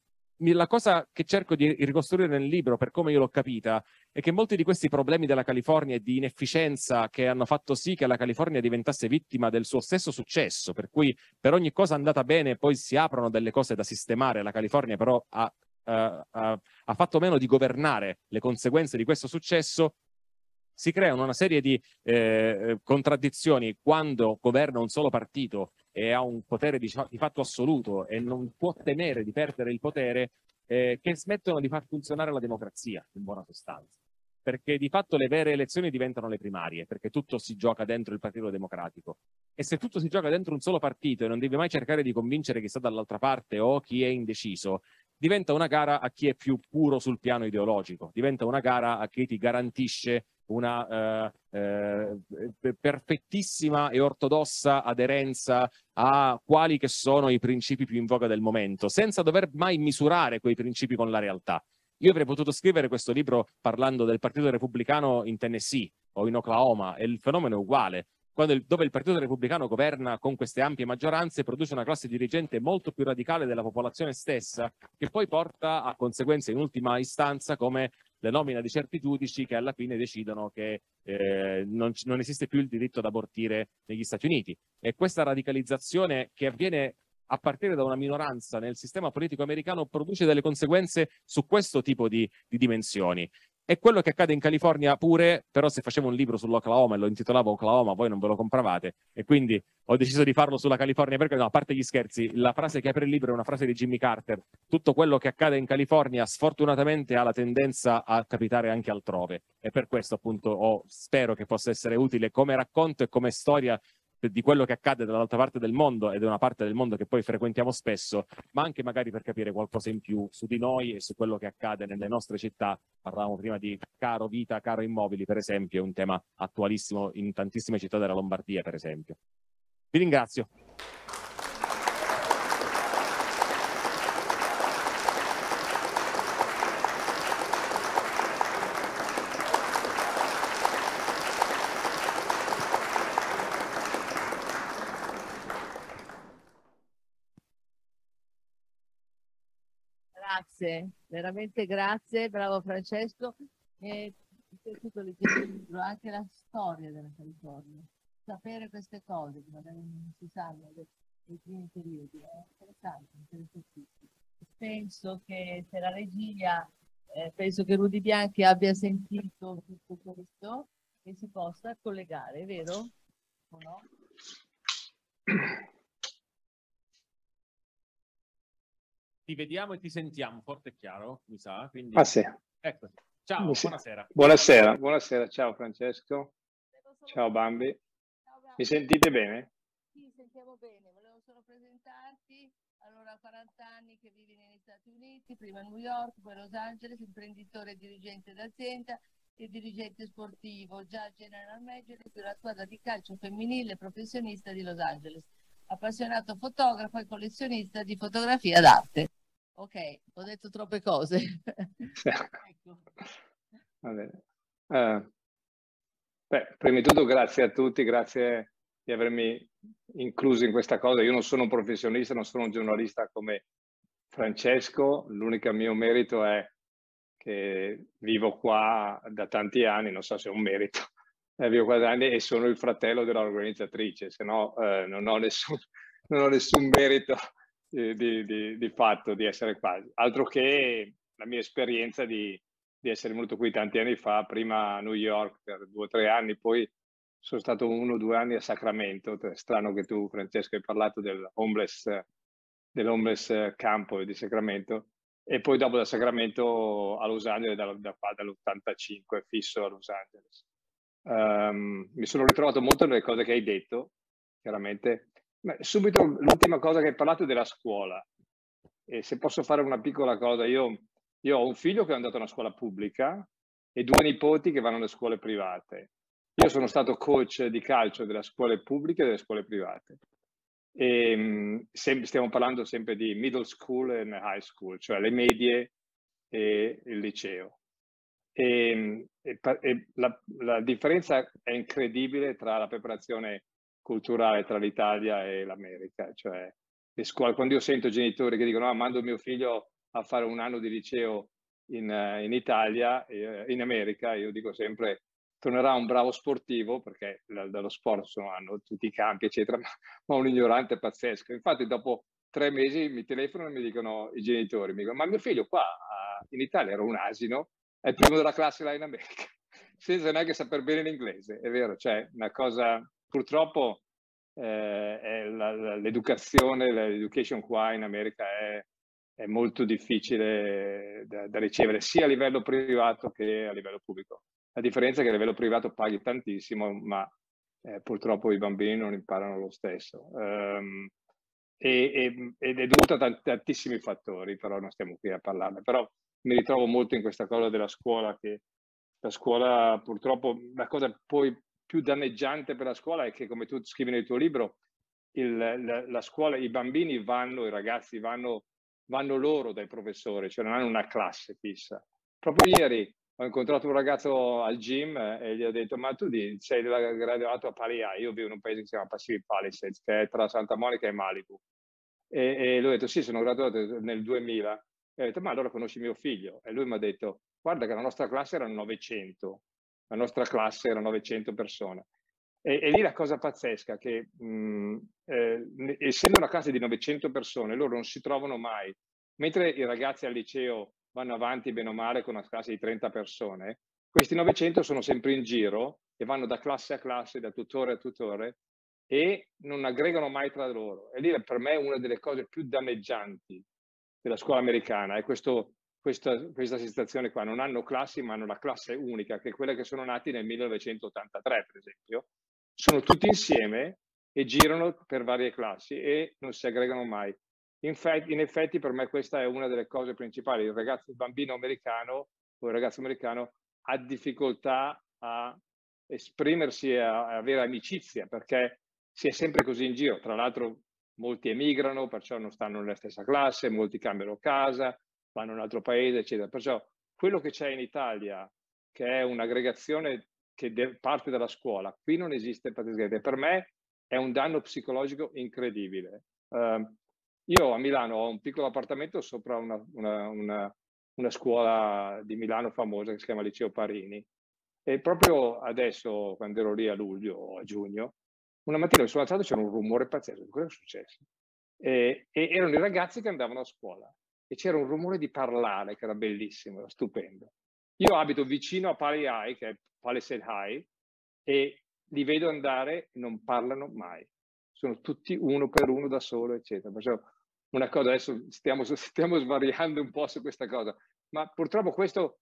la cosa che cerco di ricostruire nel libro, per come io l'ho capita, è che molti di questi problemi della California e di inefficienza che hanno fatto sì che la California diventasse vittima del suo stesso successo, per cui per ogni cosa andata bene poi si aprono delle cose da sistemare, la California però ha, uh, ha, ha fatto meno di governare le conseguenze di questo successo, si creano una serie di eh, eh contraddizioni quando governa un solo partito e ha un potere di, di fatto assoluto e non può temere di perdere il potere, eh, che smettono di far funzionare la democrazia, in buona sostanza. Perché di fatto le vere elezioni diventano le primarie, perché tutto si gioca dentro il Partito Democratico. E se tutto si gioca dentro un solo partito e non devi mai cercare di convincere chi sta dall'altra parte o chi è indeciso, diventa una gara a chi è più puro sul piano ideologico, diventa una gara a chi ti garantisce una eh, eh, eh, perfettissima e ortodossa aderenza a quali che sono i principi più in voga del momento, senza dover mai misurare quei principi con la realtà. Io avrei potuto scrivere questo libro parlando del Partito Repubblicano in Tennessee o in Oklahoma, e il fenomeno è uguale. Il, dove il Partito Repubblicano governa con queste ampie maggioranze, produce una classe dirigente molto più radicale della popolazione stessa, che poi porta a conseguenze in ultima istanza come la nomina di certi giudici che alla fine decidono che eh, non, non, esiste più il diritto ad abortire negli Stati Uniti. E questa radicalizzazione che avviene a partire da una minoranza nel sistema politico americano produce delle conseguenze su questo tipo di, di dimensioni. È quello che accade in California pure, però se facevo un libro sull'Oklahoma e lo intitolavo Oklahoma, voi non ve lo compravate e quindi ho deciso di farlo sulla California perché, no, a parte gli scherzi, la frase che apre il libro è una frase di Jimmy Carter. Tutto quello che accade in California sfortunatamente ha la tendenza a capitare anche altrove e per questo appunto ho, spero che possa essere utile come racconto e come storia di quello che accade dall'altra parte del mondo ed è una parte del mondo che poi frequentiamo spesso, ma anche magari per capire qualcosa in più su di noi e su quello che accade nelle nostre città. Parlavamo prima di caro vita, caro immobili, per esempio, è un tema attualissimo in tantissime città della Lombardia, per esempio. Vi ringrazio. grazie, veramente grazie, bravo Francesco. E mi il libro, anche la storia della California. Sapere queste cose che magari non si sanno nei, nei primi periodi è interessante, interessantissimo. Penso che se la regia, eh, penso che Rudy Bianchi abbia sentito tutto questo e si possa collegare, vero? O no? ti vediamo e ti sentiamo forte e chiaro, mi sa. Quindi... Ah, sì. Ecco. Ciao, buonasera. buonasera. Buonasera, buonasera, ciao Francesco. Ciao Bambi. Ciao, Mi sentite bene? Sì, sentiamo bene. Volevo solo presentarti. Allora, 40 anni che vivi negli Stati Uniti, prima a New York, poi a Los Angeles, imprenditore e dirigente d'azienda e dirigente sportivo, già general manager per la squadra di calcio femminile professionista di Los Angeles appassionato fotografo e collezionista di fotografia d'arte. Ok, ho detto troppe cose. ecco. uh, beh, prima di tutto grazie a tutti, grazie di avermi incluso in questa cosa. Io non sono un professionista, non sono un giornalista come Francesco, l'unico mio merito è che vivo qua da tanti anni, non so se è un merito, eh, vivo qua da anni e sono il fratello dell'organizzatrice, se no eh, non, ho nessun, non ho nessun merito di, di, di, fatto di essere quasi. Altro che la mia esperienza di, di essere venuto qui tanti anni fa, prima a New York per due o tre anni, poi sono stato uno o due anni a Sacramento. Strano che tu, Francesco, hai parlato del homeless, dell'homeless campo di Sacramento. E poi dopo da Sacramento a Los Angeles, da, da qua dall'85 fisso a Los Angeles. Um, mi sono ritrovato molto nelle cose che hai detto, chiaramente, Beh, subito l'ultima cosa che hai parlato è della scuola. E se posso fare una piccola cosa, io, io ho un figlio che è andato a una scuola pubblica e due nipoti che vanno alle scuole private. Io sono stato coach di calcio delle scuole pubbliche e delle scuole private. E, ehm, se, stiamo parlando sempre di middle school e high school, cioè le medie e il liceo. Ehm, e, e, la, la differenza è incredibile tra la preparazione culturale tra l'Italia e l'America. Cioè, le scuole, quando io sento genitori che dicono ah, mando mio figlio a fare un anno di liceo in, eh, in Italia, eh, in America, io dico sempre tornerà un bravo sportivo, perché dallo sport sono, hanno tutti i campi, eccetera, ma, ma un ignorante pazzesco. Infatti dopo tre mesi mi telefonano e mi dicono i genitori, mi dicono ma mio figlio qua in Italia era un asino, è il primo della classe là in America, senza neanche saper bene l'inglese, è vero, cioè una cosa purtroppo eh, l'educazione, l'education qua in America è, è molto difficile da, da, ricevere sia a livello privato che a livello pubblico. La differenza è che a livello privato paghi tantissimo, ma eh, purtroppo i bambini non imparano lo stesso. Um, e, e, ed è dovuto a tantissimi fattori, però non stiamo qui a parlarne. Però mi ritrovo molto in questa cosa della scuola, che la scuola purtroppo, la cosa poi più danneggiante per la scuola è che, come tu scrivi nel tuo libro, il, la, la, scuola, i bambini vanno, i ragazzi vanno, vanno loro dai professori, cioè non hanno una classe fissa. Proprio ieri ho incontrato un ragazzo al gym eh, e gli ho detto ma tu sei graduato a Paria, io vivo in un paese che si chiama Passivi Palisades, che è tra Santa Monica e Malibu. E, e lui ha detto sì, sono graduato nel 2000. E ho detto ma allora conosci mio figlio? E lui mi ha detto guarda che la nostra classe erano 900 la nostra classe era 900 persone. E, e lì la cosa pazzesca è che mh, mhmm, eh, essendo una classe di 900 persone loro non si trovano mai, mentre i ragazzi al liceo vanno avanti bene o male con una classe di 30 persone, questi 900 sono sempre in giro e vanno da classe a classe, da tutore a tutore e non aggregano mai tra loro. E lì per me è una delle cose più danneggianti della scuola americana, è questo questa, questa, situazione qua, non hanno classi ma hanno la classe unica, che è quella che sono nati nel 1983 per esempio, sono tutti insieme e girano per varie classi e non si aggregano mai. In, in effetti per me questa è una delle cose principali, il ragazzo, il bambino americano o il ragazzo americano ha difficoltà a esprimersi e a avere amicizia perché si è sempre così in giro. Tra l'altro molti emigrano, perciò non stanno nella stessa classe, molti cambiano casa, vanno in un altro paese, eccetera. Perciò quello che c'è in Italia, che è un'aggregazione che parte dalla scuola, qui non esiste praticamente. Per me è un danno psicologico incredibile. Uh, io a Milano ho un piccolo appartamento sopra una, una, una, una scuola di Milano famosa che si chiama Liceo Parini. E proprio adesso, quando ero lì a luglio o a giugno, una mattina mi sono alzato e c'era un rumore pazzesco. Cosa è successo? E, e, erano i ragazzi che andavano a scuola e c'era un rumore di parlare che era bellissimo, era stupendo. Io abito vicino a Pali High, che è Palisade High, e li vedo andare, e non parlano mai. Sono tutti uno per uno da solo, eccetera. Perciò una cosa, adesso stiamo, stiamo svariando un po' su questa cosa, ma purtroppo questo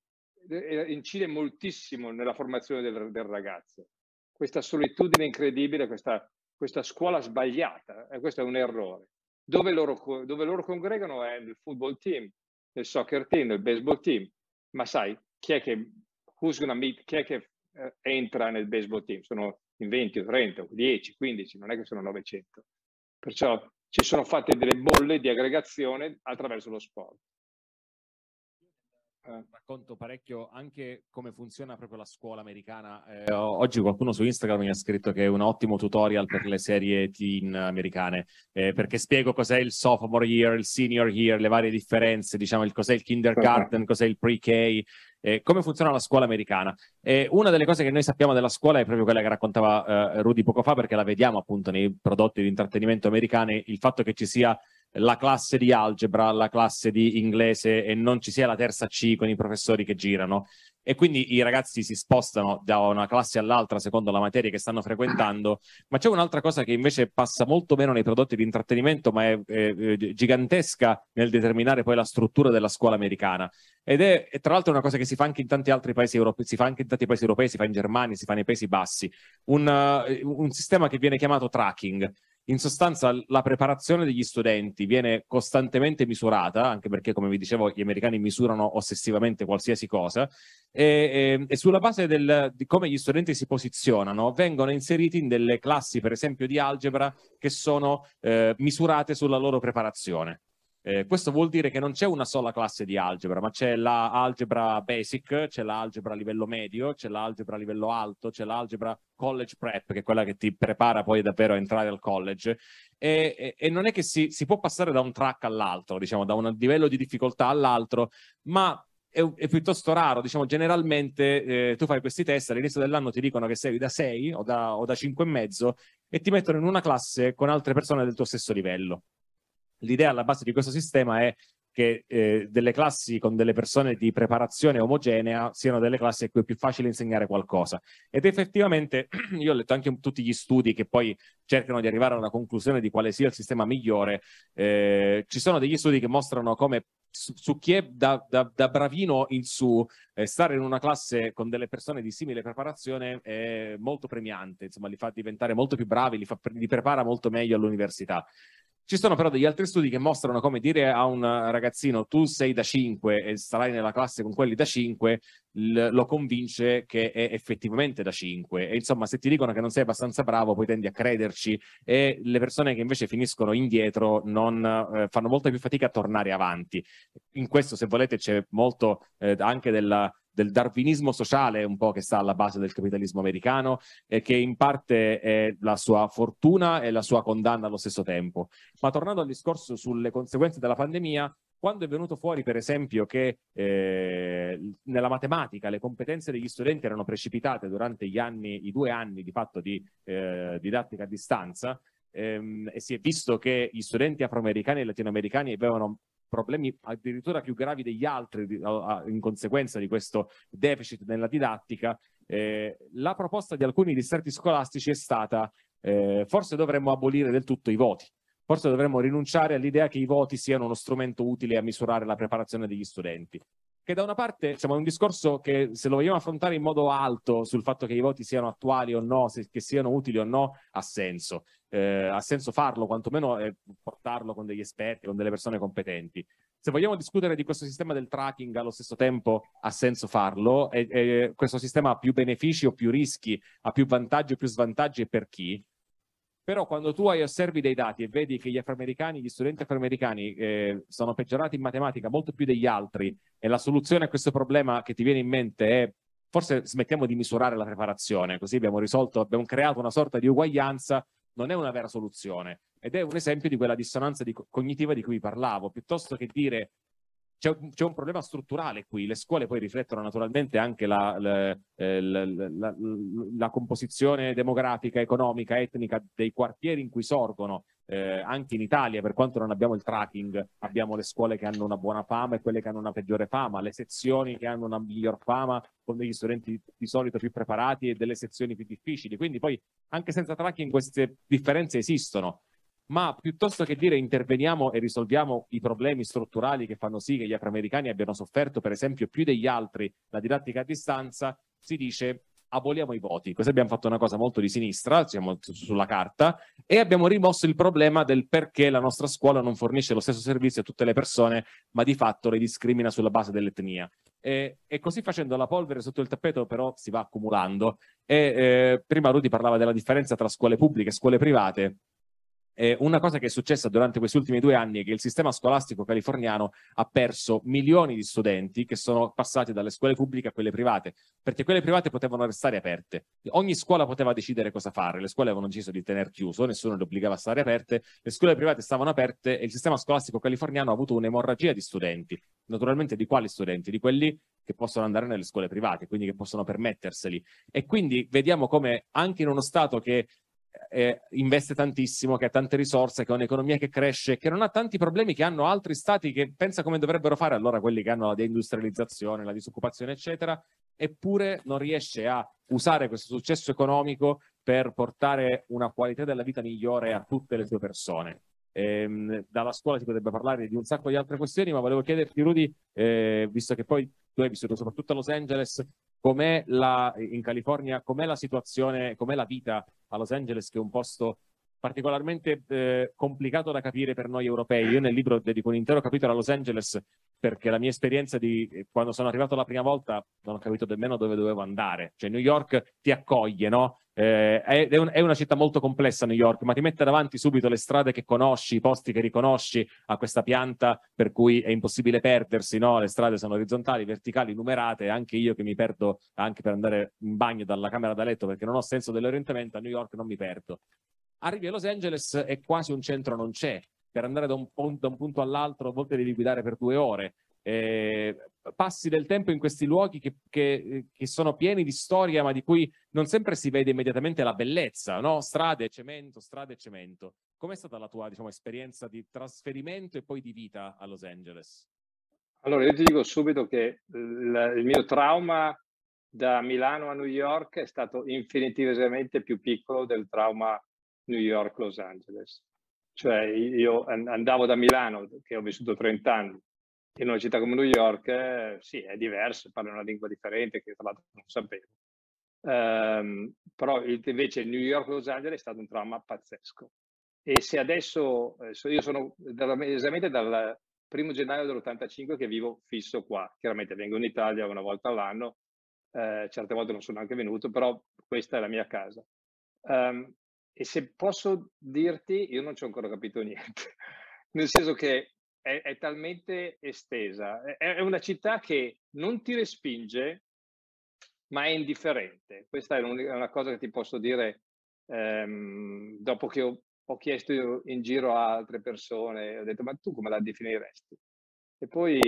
eh, eh, incide moltissimo nella formazione del, del ragazzo. Questa solitudine incredibile, questa, questa scuola sbagliata, eh, questo è un errore dove loro, dove loro congregano è il football team, il soccer team, il baseball team, ma sai chi è che, meet, chi è che eh, entra nel baseball team? Sono in 20 30, 10, 15, non è che sono 900. Perciò ci sono fatte delle bolle di aggregazione attraverso lo sport eh, racconto parecchio anche come funziona proprio la scuola americana. Eh, oggi qualcuno su Instagram mi ha scritto che è un ottimo tutorial per le serie teen americane, eh, perché spiego cos'è il sophomore year, il senior year, le varie differenze, diciamo il, cos'è il kindergarten, cos'è il pre-K, eh, come funziona la scuola americana. Eh, una delle cose che noi sappiamo della scuola è proprio quella che raccontava eh, Rudy poco fa, perché la vediamo appunto nei prodotti di intrattenimento americani, il fatto che ci sia la classe di algebra, la classe di inglese e non ci sia la terza C con i professori che girano. E quindi i ragazzi si spostano da una classe all'altra secondo la materia che stanno frequentando. Ma c'è un'altra cosa che invece passa molto meno nei prodotti di intrattenimento, ma è, è, è gigantesca nel determinare poi la struttura della scuola americana. Ed è, è tra l'altro una cosa che si fa anche in tanti altri paesi europei, si fa anche in tanti paesi europei, si fa in Germania, si fa nei Paesi Bassi. Un, uh, un sistema che viene chiamato tracking, in sostanza la preparazione degli studenti viene costantemente misurata, anche perché come vi dicevo gli americani misurano ossessivamente qualsiasi cosa, e, e, ehm, e sulla base del, di come gli studenti si posizionano vengono inseriti in delle classi per esempio di algebra che sono eh, misurate sulla loro preparazione. Eh, questo vuol dire che non c'è una sola classe di algebra, ma c'è l'algebra la basic, c'è l'algebra a livello medio, c'è l'algebra a livello alto, c'è l'algebra college prep, che è quella che ti prepara poi davvero a entrare al college. E, e, e non è che si, si, può passare da un track all'altro, diciamo, da un livello di difficoltà all'altro, ma è, è, piuttosto raro. Diciamo, generalmente eh, tu fai questi test, all'inizio dell'anno ti dicono che sei da 6 o da, o 5 e mezzo e ti mettono in una classe con altre persone del tuo stesso livello l'idea alla base di questo sistema è che eh, delle classi con delle persone di preparazione omogenea siano delle classi a cui è più facile insegnare qualcosa. Ed effettivamente io ho letto anche tutti gli studi che poi cercano di arrivare a una conclusione di quale sia il sistema migliore. Eh, ci sono degli studi che mostrano come su, su chi è da, da, da, bravino in su eh, stare in una classe con delle persone di simile preparazione è molto premiante, insomma li fa diventare molto più bravi, li, fa, li prepara molto meglio all'università. Ci sono però degli altri studi che mostrano come dire a un ragazzino tu sei da 5 e sarai nella classe con quelli da 5 lo convince che è effettivamente da 5 e insomma se ti dicono che non sei abbastanza bravo poi tendi a crederci e le persone che invece finiscono indietro non, eh, fanno molta più fatica a tornare avanti. In questo se volete c'è molto eh, anche della del darwinismo sociale un po' che sta alla base del capitalismo americano e che in parte è la sua fortuna e la sua condanna allo stesso tempo. Ma tornando al discorso sulle conseguenze della pandemia, quando è venuto fuori per esempio che eh, nella matematica le competenze degli studenti erano precipitate durante anni, i due anni di fatto di eh, didattica a distanza, ehm, e si è visto che gli studenti afroamericani e latinoamericani avevano problemi addirittura più gravi degli altri in conseguenza di questo deficit nella didattica, eh, la proposta di alcuni distretti scolastici è stata eh, forse dovremmo abolire del tutto i voti, forse dovremmo rinunciare all'idea che i voti siano uno strumento utile a misurare la preparazione degli studenti che da una parte siamo a un discorso che se lo vogliamo affrontare in modo alto sul fatto che i voti siano attuali o no, se, che siano utili o no, ha senso. Eh, ha senso farlo, quantomeno eh, portarlo con degli esperti, con delle persone competenti. Se vogliamo discutere di questo sistema del tracking allo stesso tempo, ha senso farlo. E, e questo sistema ha più benefici o più rischi, ha più vantaggi o più svantaggi e per chi? Però quando tu hai, osservi dei dati e vedi che gli afroamericani, gli studenti afroamericani eh, sono peggiorati in matematica molto più degli altri e la soluzione a questo problema che ti viene in mente è forse smettiamo di misurare la preparazione, così abbiamo risolto, abbiamo creato una sorta di uguaglianza, non è una vera soluzione ed è un esempio di quella dissonanza di cognitiva di cui vi parlavo, piuttosto che dire c'è un, c'è un, problema strutturale qui. Le scuole poi riflettono naturalmente anche la, eh, la, la, la composizione demografica, economica, etnica dei quartieri in cui sorgono. Eh, anche in Italia, per quanto non abbiamo il tracking, abbiamo le scuole che hanno una buona fama e quelle che hanno una peggiore fama, le sezioni che hanno una miglior fama con degli studenti di solito più preparati e delle sezioni più difficili. Quindi poi anche senza tracking queste differenze esistono ma piuttosto che dire interveniamo e risolviamo i problemi strutturali che fanno sì che gli afroamericani abbiano sofferto per esempio più degli altri la didattica a distanza, si dice aboliamo i voti. Così abbiamo fatto una cosa molto di sinistra, siamo sulla carta, e abbiamo rimosso il problema del perché la nostra scuola non fornisce lo stesso servizio a tutte le persone, ma di fatto le discrimina sulla base dell'etnia. E, e così facendo la polvere sotto il tappeto però si va accumulando. E, eh, prima Rudy parlava della differenza tra scuole pubbliche e scuole private. Eh, una cosa che è successa durante questi ultimi due anni è che il sistema scolastico californiano ha perso milioni di studenti che sono passati dalle scuole pubbliche a quelle private, perché quelle private potevano restare aperte. Ogni scuola poteva decidere cosa fare, le scuole avevano deciso di tenere chiuso, nessuno le obbligava a stare aperte, le scuole private stavano aperte e il sistema scolastico californiano ha avuto un'emorragia di studenti. Naturalmente di quali studenti? Di quelli che possono andare nelle scuole private, quindi che possono permetterseli. E quindi vediamo come anche in uno Stato che eh, investe tantissimo, che ha tante risorse, che ha un'economia che cresce, che non ha tanti problemi che hanno altri stati che pensa come dovrebbero fare allora quelli che hanno la deindustrializzazione, la disoccupazione, eccetera, eppure non riesce a usare questo successo economico per portare una qualità della vita migliore a tutte le sue persone. Ehm, dalla scuola si potrebbe parlare di un sacco di altre questioni, ma volevo chiederti, Rudy, eh, visto che poi tu hai vissuto soprattutto a Los Angeles, com'è la, in California, com'è la situazione, com'è la vita a Los Angeles, che è un posto particolarmente eh, complicato da capire per noi europei. Io nel libro dedico un intero capitolo a Los Angeles perché la mia esperienza di eh, quando sono arrivato la prima volta non ho capito nemmeno dove dovevo andare. Cioè New York ti accoglie, no? Eh, è, è, un, è, una città molto complessa New York, ma ti mette davanti subito le strade che conosci, i posti che riconosci a questa pianta per cui è impossibile perdersi, no? Le strade sono orizzontali, verticali, numerate, anche io che mi perdo anche per andare in bagno dalla camera da letto perché non ho senso dell'orientamento, a New York non mi perdo. Arrivi a Los Angeles e quasi un centro non c'è, per andare da un, da un punto all'altro a volte devi guidare per due ore. Eh, passi del tempo in questi luoghi che, che, che, sono pieni di storia ma di cui non sempre si vede immediatamente la bellezza, no? strade, cemento, strade, cemento. Com'è stata la tua diciamo, esperienza di trasferimento e poi di vita a Los Angeles? Allora, io ti dico subito che il mio trauma da Milano a New York è stato infinitivamente più piccolo del trauma New York-Los Angeles. Cioè io andavo da Milano, che ho vissuto 30 anni, in una città come New York, eh, sì, è diverso, parla una lingua differente che tra l'altro non sapevo. Um, però invece New York-Los Angeles è stato un trauma pazzesco. E se adesso, eh, io sono esattamente dal primo gennaio dell'85 che vivo fisso qua, chiaramente vengo in Italia una volta all'anno, eh, certe volte non sono anche venuto, però questa è la mia casa. Um, e se posso dirti, io non ci ho ancora capito niente, nel senso che è, è talmente estesa, è, è una città che non ti respinge, ma è indifferente. Questa è, è una cosa che ti posso dire ehm, dopo che ho, ho, chiesto in giro a altre persone, ho detto ma tu come la definiresti? E poi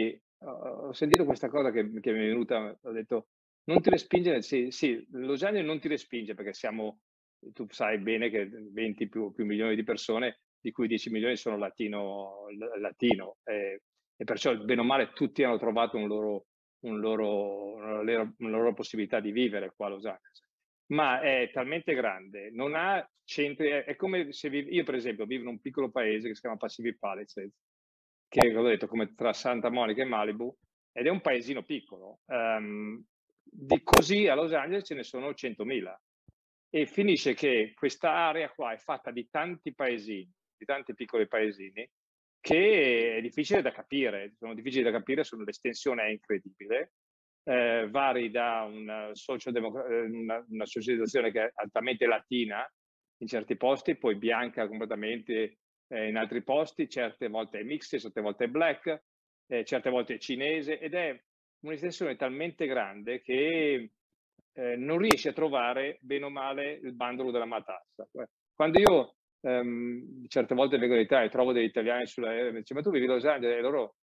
ho sentito questa cosa che, che, mi è venuta, ho detto non ti respinge, sì, sì Losanio non ti respinge perché siamo tu sai bene che 20 più, più milioni di persone, di cui 10 milioni sono latino, latino eh, e perciò bene o male tutti hanno trovato un loro, un loro, una, loro, una, loro, possibilità di vivere qua a Los Angeles. Ma è talmente grande, non ha centri, è, come se vivi, io per esempio vivo in un piccolo paese che si chiama Pacific Palisades, che l'ho detto come tra Santa Monica e Malibu, ed è un paesino piccolo. Um, di così a Los Angeles ce ne sono 100.000 e finisce che questa area qua è fatta di tanti paesini, di tanti piccoli paesini, che è difficile da capire, sono difficili da capire, sono, l'estensione è incredibile, eh, vari da una, eh, eh, una, una socializzazione che è altamente latina in certi posti, poi bianca completamente eh, in altri posti, certe volte è mixed, certe volte è black, eh, certe volte è cinese ed è un'estensione talmente grande che eh, non riesci a trovare bene o male il bandolo della matassa. Quando io ehm, certe volte vengo in Italia e trovo degli italiani sull'aereo, e eh, mi dicono ma tu vivi a Los Angeles e loro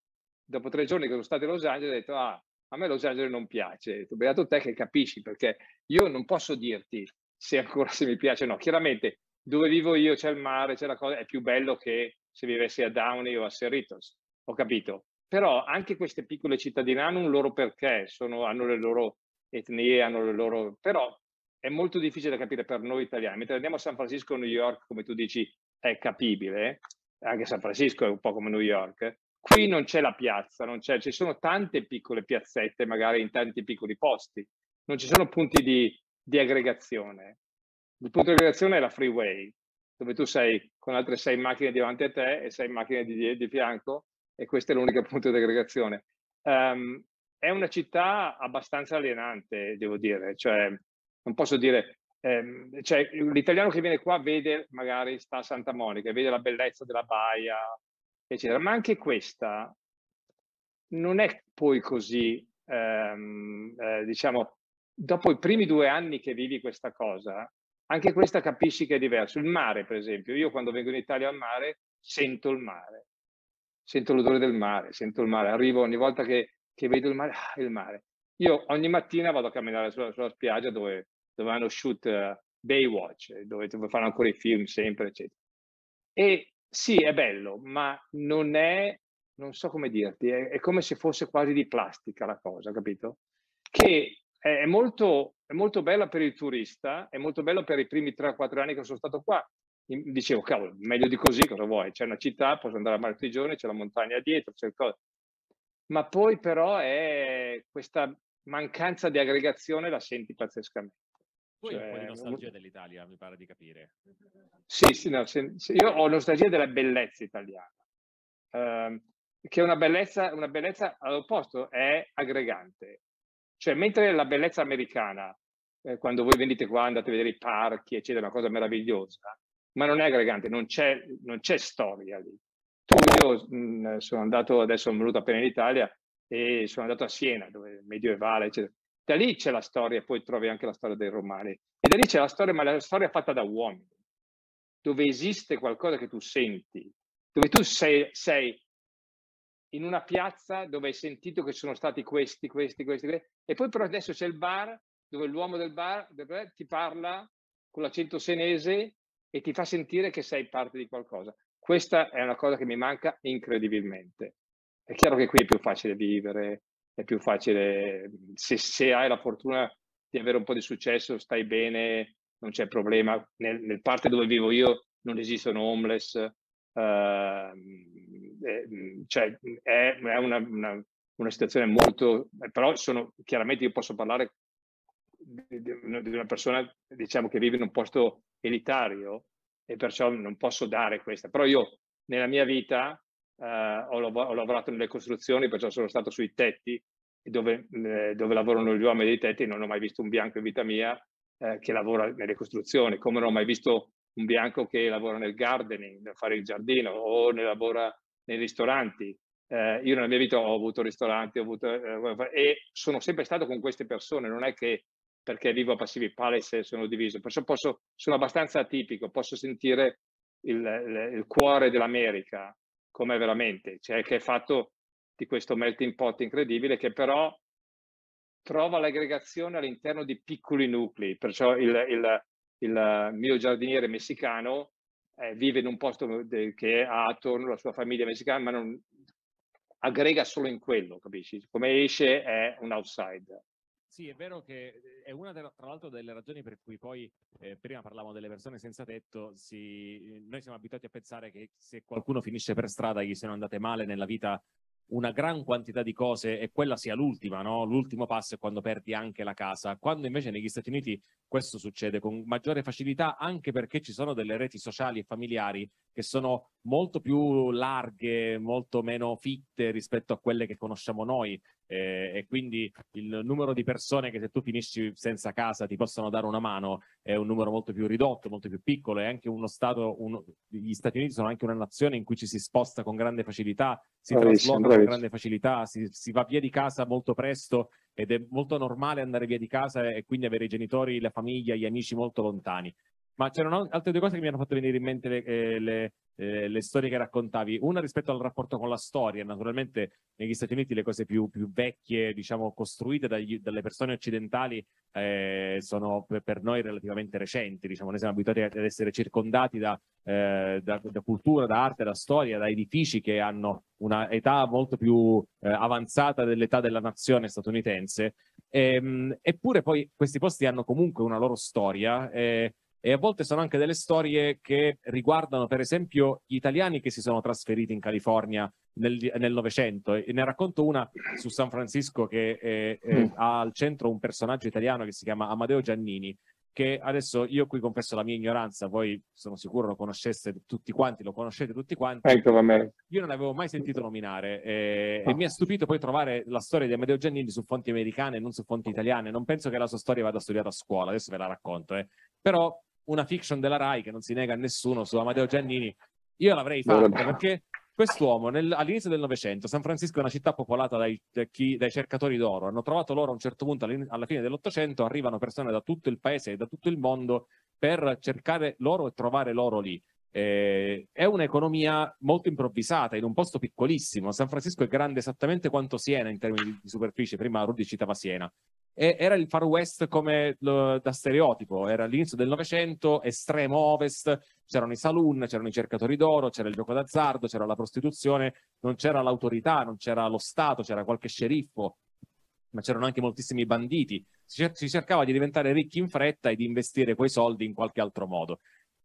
dopo tre giorni che sono stati a Los Angeles ho detto ah a me Los Angeles non piace, ho beato te che capisci perché io non posso dirti se ancora se mi piace o no, chiaramente dove vivo io c'è il mare, c'è la cosa, è più bello che se vivessi a Downey o a Cerritos, ho capito, però anche queste piccole cittadine hanno un loro perché, sono, hanno le loro etnie hanno le loro... però è molto difficile da capire per noi italiani. Mentre andiamo a San Francisco o New York, come tu dici, è capibile, anche San Francisco è un po' come New York, qui non c'è la piazza, non c'è, ci sono tante piccole piazzette, magari in tanti piccoli posti, non ci sono punti di, di aggregazione. Il punto di aggregazione è la freeway, dove tu sei con altre sei macchine davanti a te e sei macchine di, di fianco e questo è l'unico punto di aggregazione. Um, è una città abbastanza alienante, devo dire, cioè, non posso dire, ehm, cioè, l'italiano che viene qua vede, magari sta a Santa Monica, vede la bellezza della baia, eccetera, ma anche questa non è poi così, ehm, eh, diciamo, dopo i primi due anni che vivi questa cosa, anche questa capisci che è diverso. Il mare, per esempio, io quando vengo in Italia al mare sento il mare, sento l'odore del mare, sento il mare, arrivo ogni volta che che vedo il mare, ah, il mare. Io ogni mattina vado a camminare sulla, sulla spiaggia dove, dove, hanno shoot uh, Baywatch, eh, dove, fanno ancora i film sempre, eccetera. E sì, è bello, ma non è, non so come dirti, è, è come se fosse quasi di plastica la cosa, capito? Che è molto, è molto bella per il turista, è molto bello per i primi 3-4 anni che sono stato qua. Dicevo, cavolo, meglio di così, cosa vuoi? C'è una città, posso andare a mare tutti i giorni, c'è la montagna dietro, c'è il coso ma poi però è questa mancanza di aggregazione la senti pazzescamente. Poi cioè, un po' di cioè, nostalgia un... dell'Italia, mi pare di capire. Sì, sì, no, se, io ho nostalgia della bellezza italiana, ehm, che è una bellezza, una bellezza all'opposto, è aggregante. Cioè, mentre la bellezza americana, eh, quando voi venite qua, andate a vedere i parchi, eccetera, è una cosa meravigliosa, ma non è aggregante, non c'è, non c'è storia lì. Io mhmm, sono andato, adesso sono venuto appena in Italia e sono andato a Siena, dove medievale, eccetera. Da lì c'è la storia, poi trovi anche la storia dei romani. E da lì c'è la storia, ma la storia fatta da uomini, dove esiste qualcosa che tu senti, dove tu sei, sei in una piazza dove hai sentito che sono stati questi, questi, questi, questi e poi però adesso c'è il bar dove l'uomo del bar ti parla con l'accento senese e ti fa sentire che sei parte di qualcosa. Questa è una cosa che mi manca incredibilmente. È chiaro che qui è più facile vivere, è più facile, mhmm, se, se hai la fortuna di avere un po' di successo, stai bene, non c'è problema. Nel, nel parte dove vivo io non esistono homeless, uh, cioè è, è una, una, una, situazione molto, però sono, chiaramente io posso parlare di, di, una persona diciamo che vive in un posto elitario e perciò non posso dare questa. Però io nella mia vita eh, ho, ho, lavorato nelle costruzioni, perciò sono stato sui tetti, dove, eh, dove, lavorano gli uomini dei tetti, non ho mai visto un bianco in vita mia eh, che lavora nelle costruzioni, come non ho mai visto un bianco che lavora nel gardening, nel fare il giardino o ne lavora nei ristoranti. Eh, io nella mia vita ho avuto ristoranti ho avuto, eh, e sono sempre stato con queste persone, non è che perché vivo a passivi Palace sono diviso, perciò posso, sono abbastanza atipico, posso sentire il, il, il cuore dell'America come veramente, cioè che è fatto di questo melting pot incredibile che però trova l'aggregazione all'interno di piccoli nuclei, perciò il, il, il mio giardiniere messicano eh, vive in un posto de, che ha attorno la sua famiglia messicana, ma non aggrega solo in quello, capisci? Come esce è un outside. Sì, è vero che eh, è una tra l'altro delle ragioni per cui poi eh, prima parlavamo delle persone senza tetto, si, eh, noi siamo abituati a pensare che se qualcuno finisce per strada gli siano andate male nella vita una gran quantità di cose e quella sia l'ultima, no? l'ultimo passo è quando perdi anche la casa, quando invece negli Stati Uniti questo succede con maggiore facilità anche perché ci sono delle reti sociali e familiari che sono molto più larghe, molto meno fitte rispetto a quelle che conosciamo noi eh, e quindi il numero di persone che se tu finisci senza casa ti possono dare una mano è un numero molto più ridotto, molto più piccolo è anche uno stato, uno, gli Stati Uniti sono anche una nazione in cui ci si sposta con grande facilità, si bravissimo, trasloca con grande facilità, si, si va via di casa molto presto ed è molto normale andare via di casa e quindi avere i genitori, la famiglia, gli amici molto lontani. Ma c'erano altre due cose che mi hanno fatto venire in mente le, eh, le, eh, le, storie che raccontavi. Una rispetto al rapporto con la storia. Naturalmente negli Stati Uniti le cose più, più vecchie, diciamo, costruite dagli, dalle persone occidentali eh, sono per, noi relativamente recenti. Diciamo, noi siamo abituati ad essere circondati da, eh, da, da, cultura, da arte, da storia, da edifici che hanno una età molto più eh, avanzata dell'età della nazione statunitense. Ehm, eppure poi questi posti hanno comunque una loro storia. Eh, e a volte sono anche delle storie che riguardano per esempio gli italiani che si sono trasferiti in California nel Novecento e ne racconto una su San Francisco che è, eh, è, eh, mm. ha al centro un personaggio italiano che si chiama Amadeo Giannini che adesso io qui confesso la mia ignoranza, voi sono sicuro lo conosceste tutti quanti, lo conoscete tutti quanti. Ecco va bene. Io non l'avevo mai sentito nominare eh, ah. e mi ha stupito poi trovare la storia di Amadeo Giannini su fonti americane e non su fonti italiane. Non penso che la sua storia vada studiata a scuola, adesso ve la racconto. Eh. Però una fiction della Rai che non si nega a nessuno su Amadeo eh. Giannini, io l'avrei fatta perché quest'uomo nel, all'inizio del Novecento, San Francisco è una città popolata dai, chi, dai cercatori d'oro, hanno trovato loro a un certo punto alla fine dell'Ottocento, arrivano persone da tutto il paese e da tutto il mondo per cercare loro e trovare loro lì. Eh, è un'economia molto improvvisata in un posto piccolissimo. San Francisco è grande esattamente quanto Siena in termini di superficie. Prima Rudy citava Siena era il Far West come lo, da stereotipo, era l'inizio del Novecento, estremo ovest, c'erano i saloon, c'erano i cercatori d'oro, c'era il gioco d'azzardo, c'era la prostituzione, non c'era l'autorità, non c'era lo Stato, c'era qualche sceriffo, ma c'erano anche moltissimi banditi. Si, cer- si cercava di diventare ricchi in fretta e di investire quei soldi in qualche altro modo.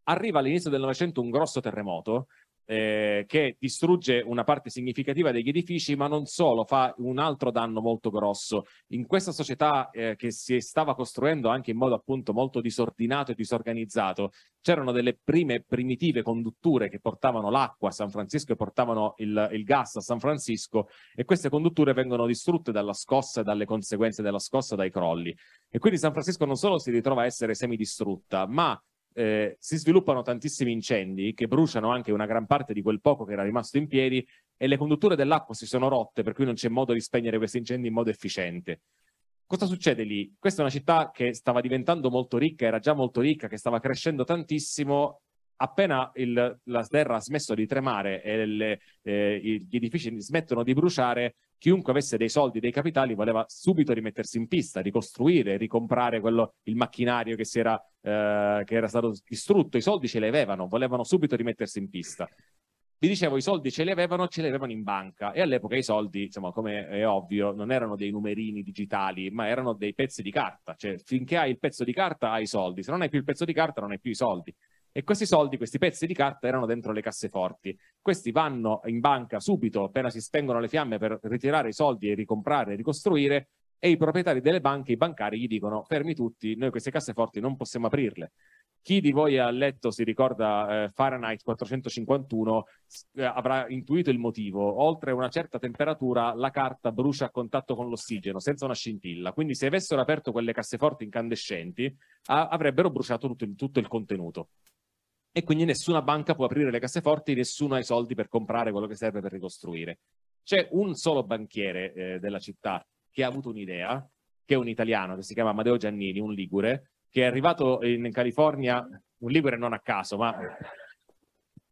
Arriva all'inizio del Novecento un grosso terremoto eh, che distrugge una parte significativa degli edifici, ma non solo, fa un altro danno molto grosso. In questa società eh, che si stava costruendo anche in modo appunto molto disordinato e disorganizzato, c'erano delle prime primitive condutture che portavano l'acqua a San Francisco e portavano il, il gas a San Francisco e queste condutture vengono distrutte dalla scossa e dalle conseguenze della scossa, dai crolli. E quindi San Francisco non solo si ritrova a essere semidistrutta, ma eh, si sviluppano tantissimi incendi che bruciano anche una gran parte di quel poco che era rimasto in piedi e le condutture dell'acqua si sono rotte, per cui non c'è modo di spegnere questi incendi in modo efficiente. Cosa succede lì? Questa è una città che stava diventando molto ricca, era già molto ricca, che stava crescendo tantissimo appena il, la terra ha smesso di tremare e le, eh, gli edifici smettono di bruciare, chiunque avesse dei soldi, dei capitali, voleva subito rimettersi in pista, ricostruire, ricomprare quello, il macchinario che, era, eh, che era stato distrutto. I soldi ce li avevano, volevano subito rimettersi in pista. Vi dicevo, i soldi ce li avevano, ce li avevano in banca e all'epoca i soldi, insomma, come è ovvio, non erano dei numerini digitali, ma erano dei pezzi di carta. Cioè, finché hai il pezzo di carta hai i soldi, se non hai più il pezzo di carta non hai più i soldi e questi soldi, questi pezzi di carta erano dentro le casseforti. Questi vanno in banca subito, appena si spengono le fiamme, per ritirare i soldi e ricomprare e ricostruire e i proprietari delle banche, i bancari, gli dicono fermi tutti, noi queste casseforti non possiamo aprirle. Chi di voi ha letto, si ricorda eh, Fahrenheit 451, eh, avrà intuito il motivo. Oltre una certa temperatura la carta brucia a contatto con l'ossigeno, senza una scintilla. Quindi se avessero aperto quelle casseforti incandescenti, avrebbero bruciato tutto il, tutto il contenuto e quindi nessuna banca può aprire le casseforti, nessuno ha i soldi per comprare quello che serve per ricostruire. C'è un solo banchiere eh, della città che ha avuto un'idea, che è un italiano, che si chiama Amadeo Giannini, un ligure, che è arrivato in California, un ligure non a caso, ma...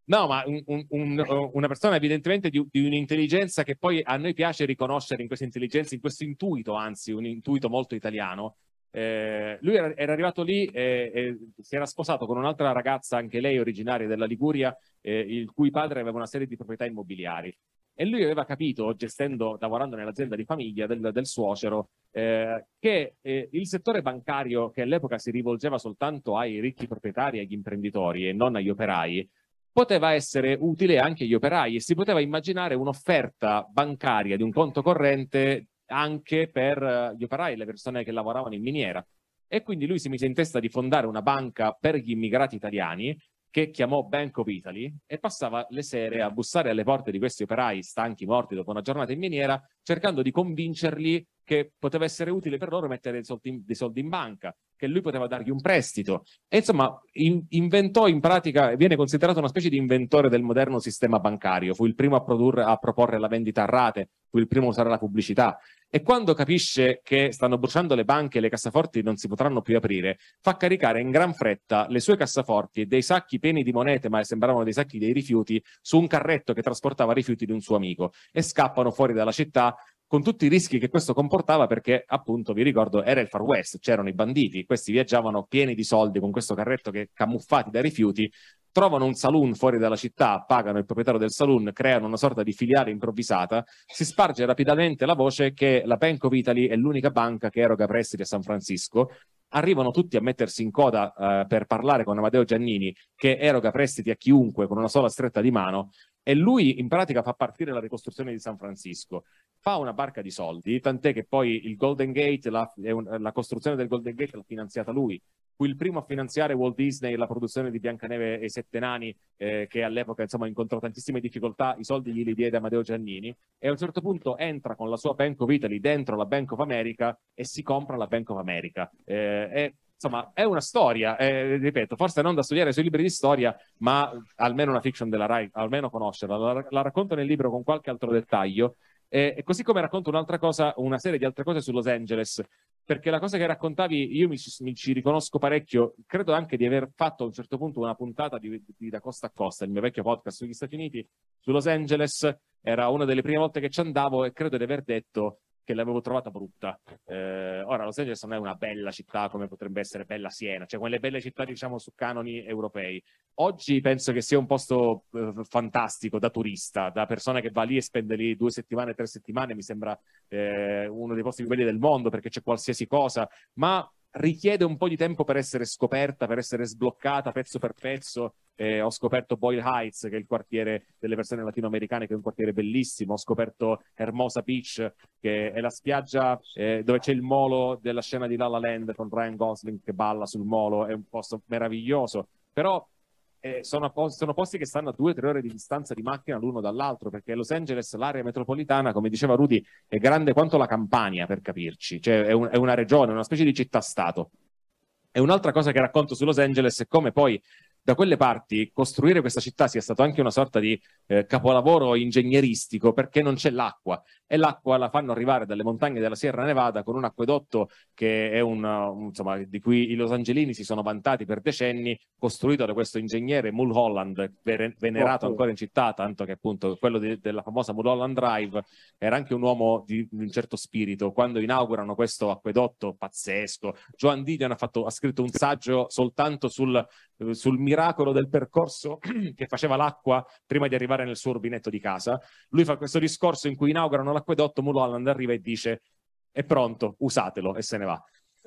No, ma un, un, un, una persona evidentemente di, di un'intelligenza che poi a noi piace riconoscere in questa intelligenza, in questo intuito, anzi un intuito molto italiano, eh, lui era, era, arrivato lì e, e, si era sposato con un'altra ragazza, anche lei originaria della Liguria, eh, il cui padre aveva una serie di proprietà immobiliari. E lui aveva capito, gestendo, lavorando nell'azienda di famiglia del, del suocero, eh, che eh, il settore bancario, che all'epoca si rivolgeva soltanto ai ricchi proprietari, agli imprenditori e non agli operai, poteva essere utile anche agli operai e si poteva immaginare un'offerta bancaria di un conto corrente anche per eh, gli operai le persone che lavoravano in miniera. E quindi lui si mise in testa di fondare una banca per gli immigrati italiani che chiamò Bank of Italy e passava le sere a bussare alle porte di questi operai stanchi morti dopo una giornata in miniera cercando di convincerli che poteva essere utile per loro mettere dei soldi in, dei soldi in banca che lui poteva dargli un prestito. E insomma, in, inventò in pratica, viene considerato una specie di inventore del moderno sistema bancario, fu il primo a, produrre, a proporre la vendita a rate, fu il primo a usare la pubblicità. E quando capisce che stanno bruciando le banche e le cassaforti non si potranno più aprire, fa caricare in gran fretta le sue cassaforti e dei sacchi pieni di monete, ma sembravano dei sacchi dei rifiuti, su un carretto che trasportava rifiuti di un suo amico e scappano fuori dalla città con tutti i rischi che questo comportava perché appunto vi ricordo era il Far West, c'erano i banditi, questi viaggiavano pieni di soldi con questo carretto che camuffati dai rifiuti trovano un saloon fuori dalla città, pagano il proprietario del saloon, creano una sorta di filiale improvvisata, si sparge rapidamente la voce che la Bank of Italy è l'unica banca che eroga prestiti a San Francisco, arrivano tutti a mettersi in coda eh, per parlare con Amadeo Giannini che eroga prestiti a chiunque con una sola stretta di mano e lui in pratica fa partire la ricostruzione di San Francisco fa una barca di soldi, tant'è che poi il Golden Gate, la, la costruzione del Golden Gate l'ha finanziata lui, fu il primo a finanziare Walt Disney la produzione di Biancaneve e i Sette Nani, eh, che all'epoca insomma incontrò tantissime difficoltà, i soldi glieli diede Amadeo Giannini, e a un certo punto entra con la sua Bank of Italy dentro la Bank of America e si compra la Bank of America. Eh, è, insomma, è una storia, eh, ripeto, forse non da studiare sui libri di storia, ma almeno una fiction della Rai, almeno conoscerla. La, la racconto nel libro con qualche altro dettaglio, eh, così come racconto un'altra cosa, una serie di altre cose su Los Angeles, perché la cosa che raccontavi, io mi ci, mi ci riconosco parecchio, credo anche di aver fatto a un certo punto una puntata di, di Da Costa a Costa, il mio vecchio podcast sugli Stati Uniti, su Los Angeles, era una delle prime volte che ci andavo e credo di aver detto che l'avevo trovata brutta. Eh, ora, Los Angeles non è una bella città come potrebbe essere bella Siena, cioè quelle belle città, diciamo, su canoni europei. Oggi penso che sia un posto eh, fantastico da turista, da persona che va lì e spende lì due settimane, tre settimane, mi sembra eh, uno dei posti più belli del mondo perché c'è qualsiasi cosa, ma richiede un po' di tempo per essere scoperta, per essere sbloccata pezzo per pezzo. Eh, ho scoperto Boyle Heights, che è il quartiere delle persone latinoamericane, che è un quartiere bellissimo. Ho scoperto Hermosa Beach, che è la spiaggia eh, dove c'è il molo della scena di La La Land con Ryan Gosling che balla sul molo. È un posto meraviglioso. Però eh, sono, posti, sono, posti che stanno a due o tre ore di distanza di macchina l'uno dall'altro, perché Los Angeles, l'area metropolitana, come diceva Rudy, è grande quanto la Campania, per capirci, cioè è, un, è una regione, una specie di città-stato. E un'altra cosa che racconto su Los Angeles è come poi da quelle parti costruire questa città sia stato anche una sorta di eh, capolavoro ingegneristico perché non c'è l'acqua e l'acqua la fanno arrivare dalle montagne della Sierra Nevada con un acquedotto che è un, uh, insomma, di cui i Los Angelini si sono vantati per decenni, costruito da questo ingegnere Mulholland, venerato ancora in città, tanto che appunto quello di, della famosa Mulholland Drive era anche un uomo di un certo spirito. Quando inaugurano questo acquedotto pazzesco, Joan Didion ha, fatto, ha scritto un saggio soltanto sul, eh, sul miracolo miracolo del percorso che faceva l'acqua prima di arrivare nel suo rubinetto di casa. Lui fa questo discorso in cui inaugurano l'acquedotto, Mulholland arriva e dice è pronto, usatelo e se ne va.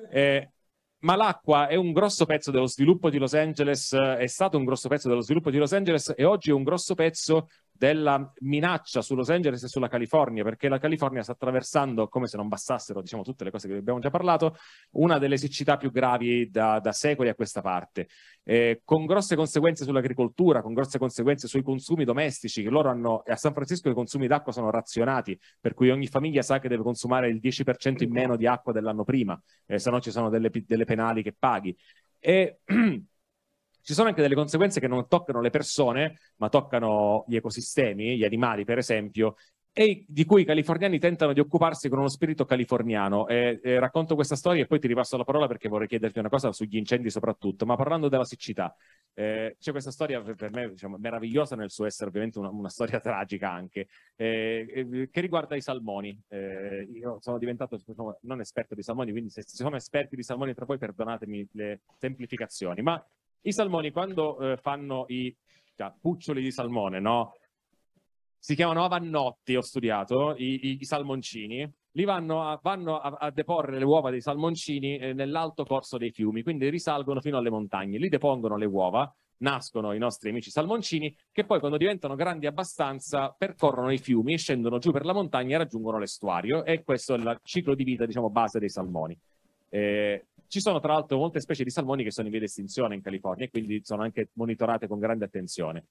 Eh, ma l'acqua è un grosso pezzo dello sviluppo di Los Angeles, eh, è stato un grosso pezzo dello sviluppo di Los Angeles e oggi è un grosso pezzo della minaccia su Los Angeles e sulla California, perché la California sta attraversando, come se non bastassero diciamo, tutte le cose che abbiamo già parlato, una delle siccità più gravi da, da secoli a questa parte, eh, con grosse conseguenze sull'agricoltura, con grosse conseguenze sui consumi domestici, che loro hanno, a San Francisco i consumi d'acqua sono razionati, per cui ogni famiglia sa che deve consumare il 10% in meno di acqua dell'anno prima, eh, se no ci sono delle, delle penali che paghi. E, ci sono anche delle conseguenze che non toccano le persone, ma toccano gli ecosistemi, gli animali per esempio, e di cui i californiani tentano di occuparsi con uno spirito californiano. E, e racconto questa storia e poi ti ripasso la parola perché vorrei chiederti una cosa sugli incendi soprattutto, ma parlando della siccità, eh, c'è questa storia per me diciamo, meravigliosa nel suo essere ovviamente una, una storia tragica anche, eh, eh, che riguarda i salmoni. Eh, io sono diventato non esperto di salmoni, quindi se ci sono esperti di salmoni tra voi perdonatemi le semplificazioni, ma i salmoni quando eh, fanno i cioè, puccioli di salmone, no? Si chiamano avannotti, ho studiato, i, i, i salmoncini. Li vanno, a, vanno a, a, deporre le uova dei salmoncini eh, nell'alto corso dei fiumi, quindi risalgono fino alle montagne. Lì depongono le uova, nascono i nostri amici salmoncini, che poi quando diventano grandi abbastanza percorrono i fiumi, scendono giù per la montagna e raggiungono l'estuario. E questo è il ciclo di vita, diciamo, base dei salmoni. Eh, ci sono tra l'altro molte specie di salmoni che sono in via di estinzione in California e quindi sono anche monitorate con grande attenzione.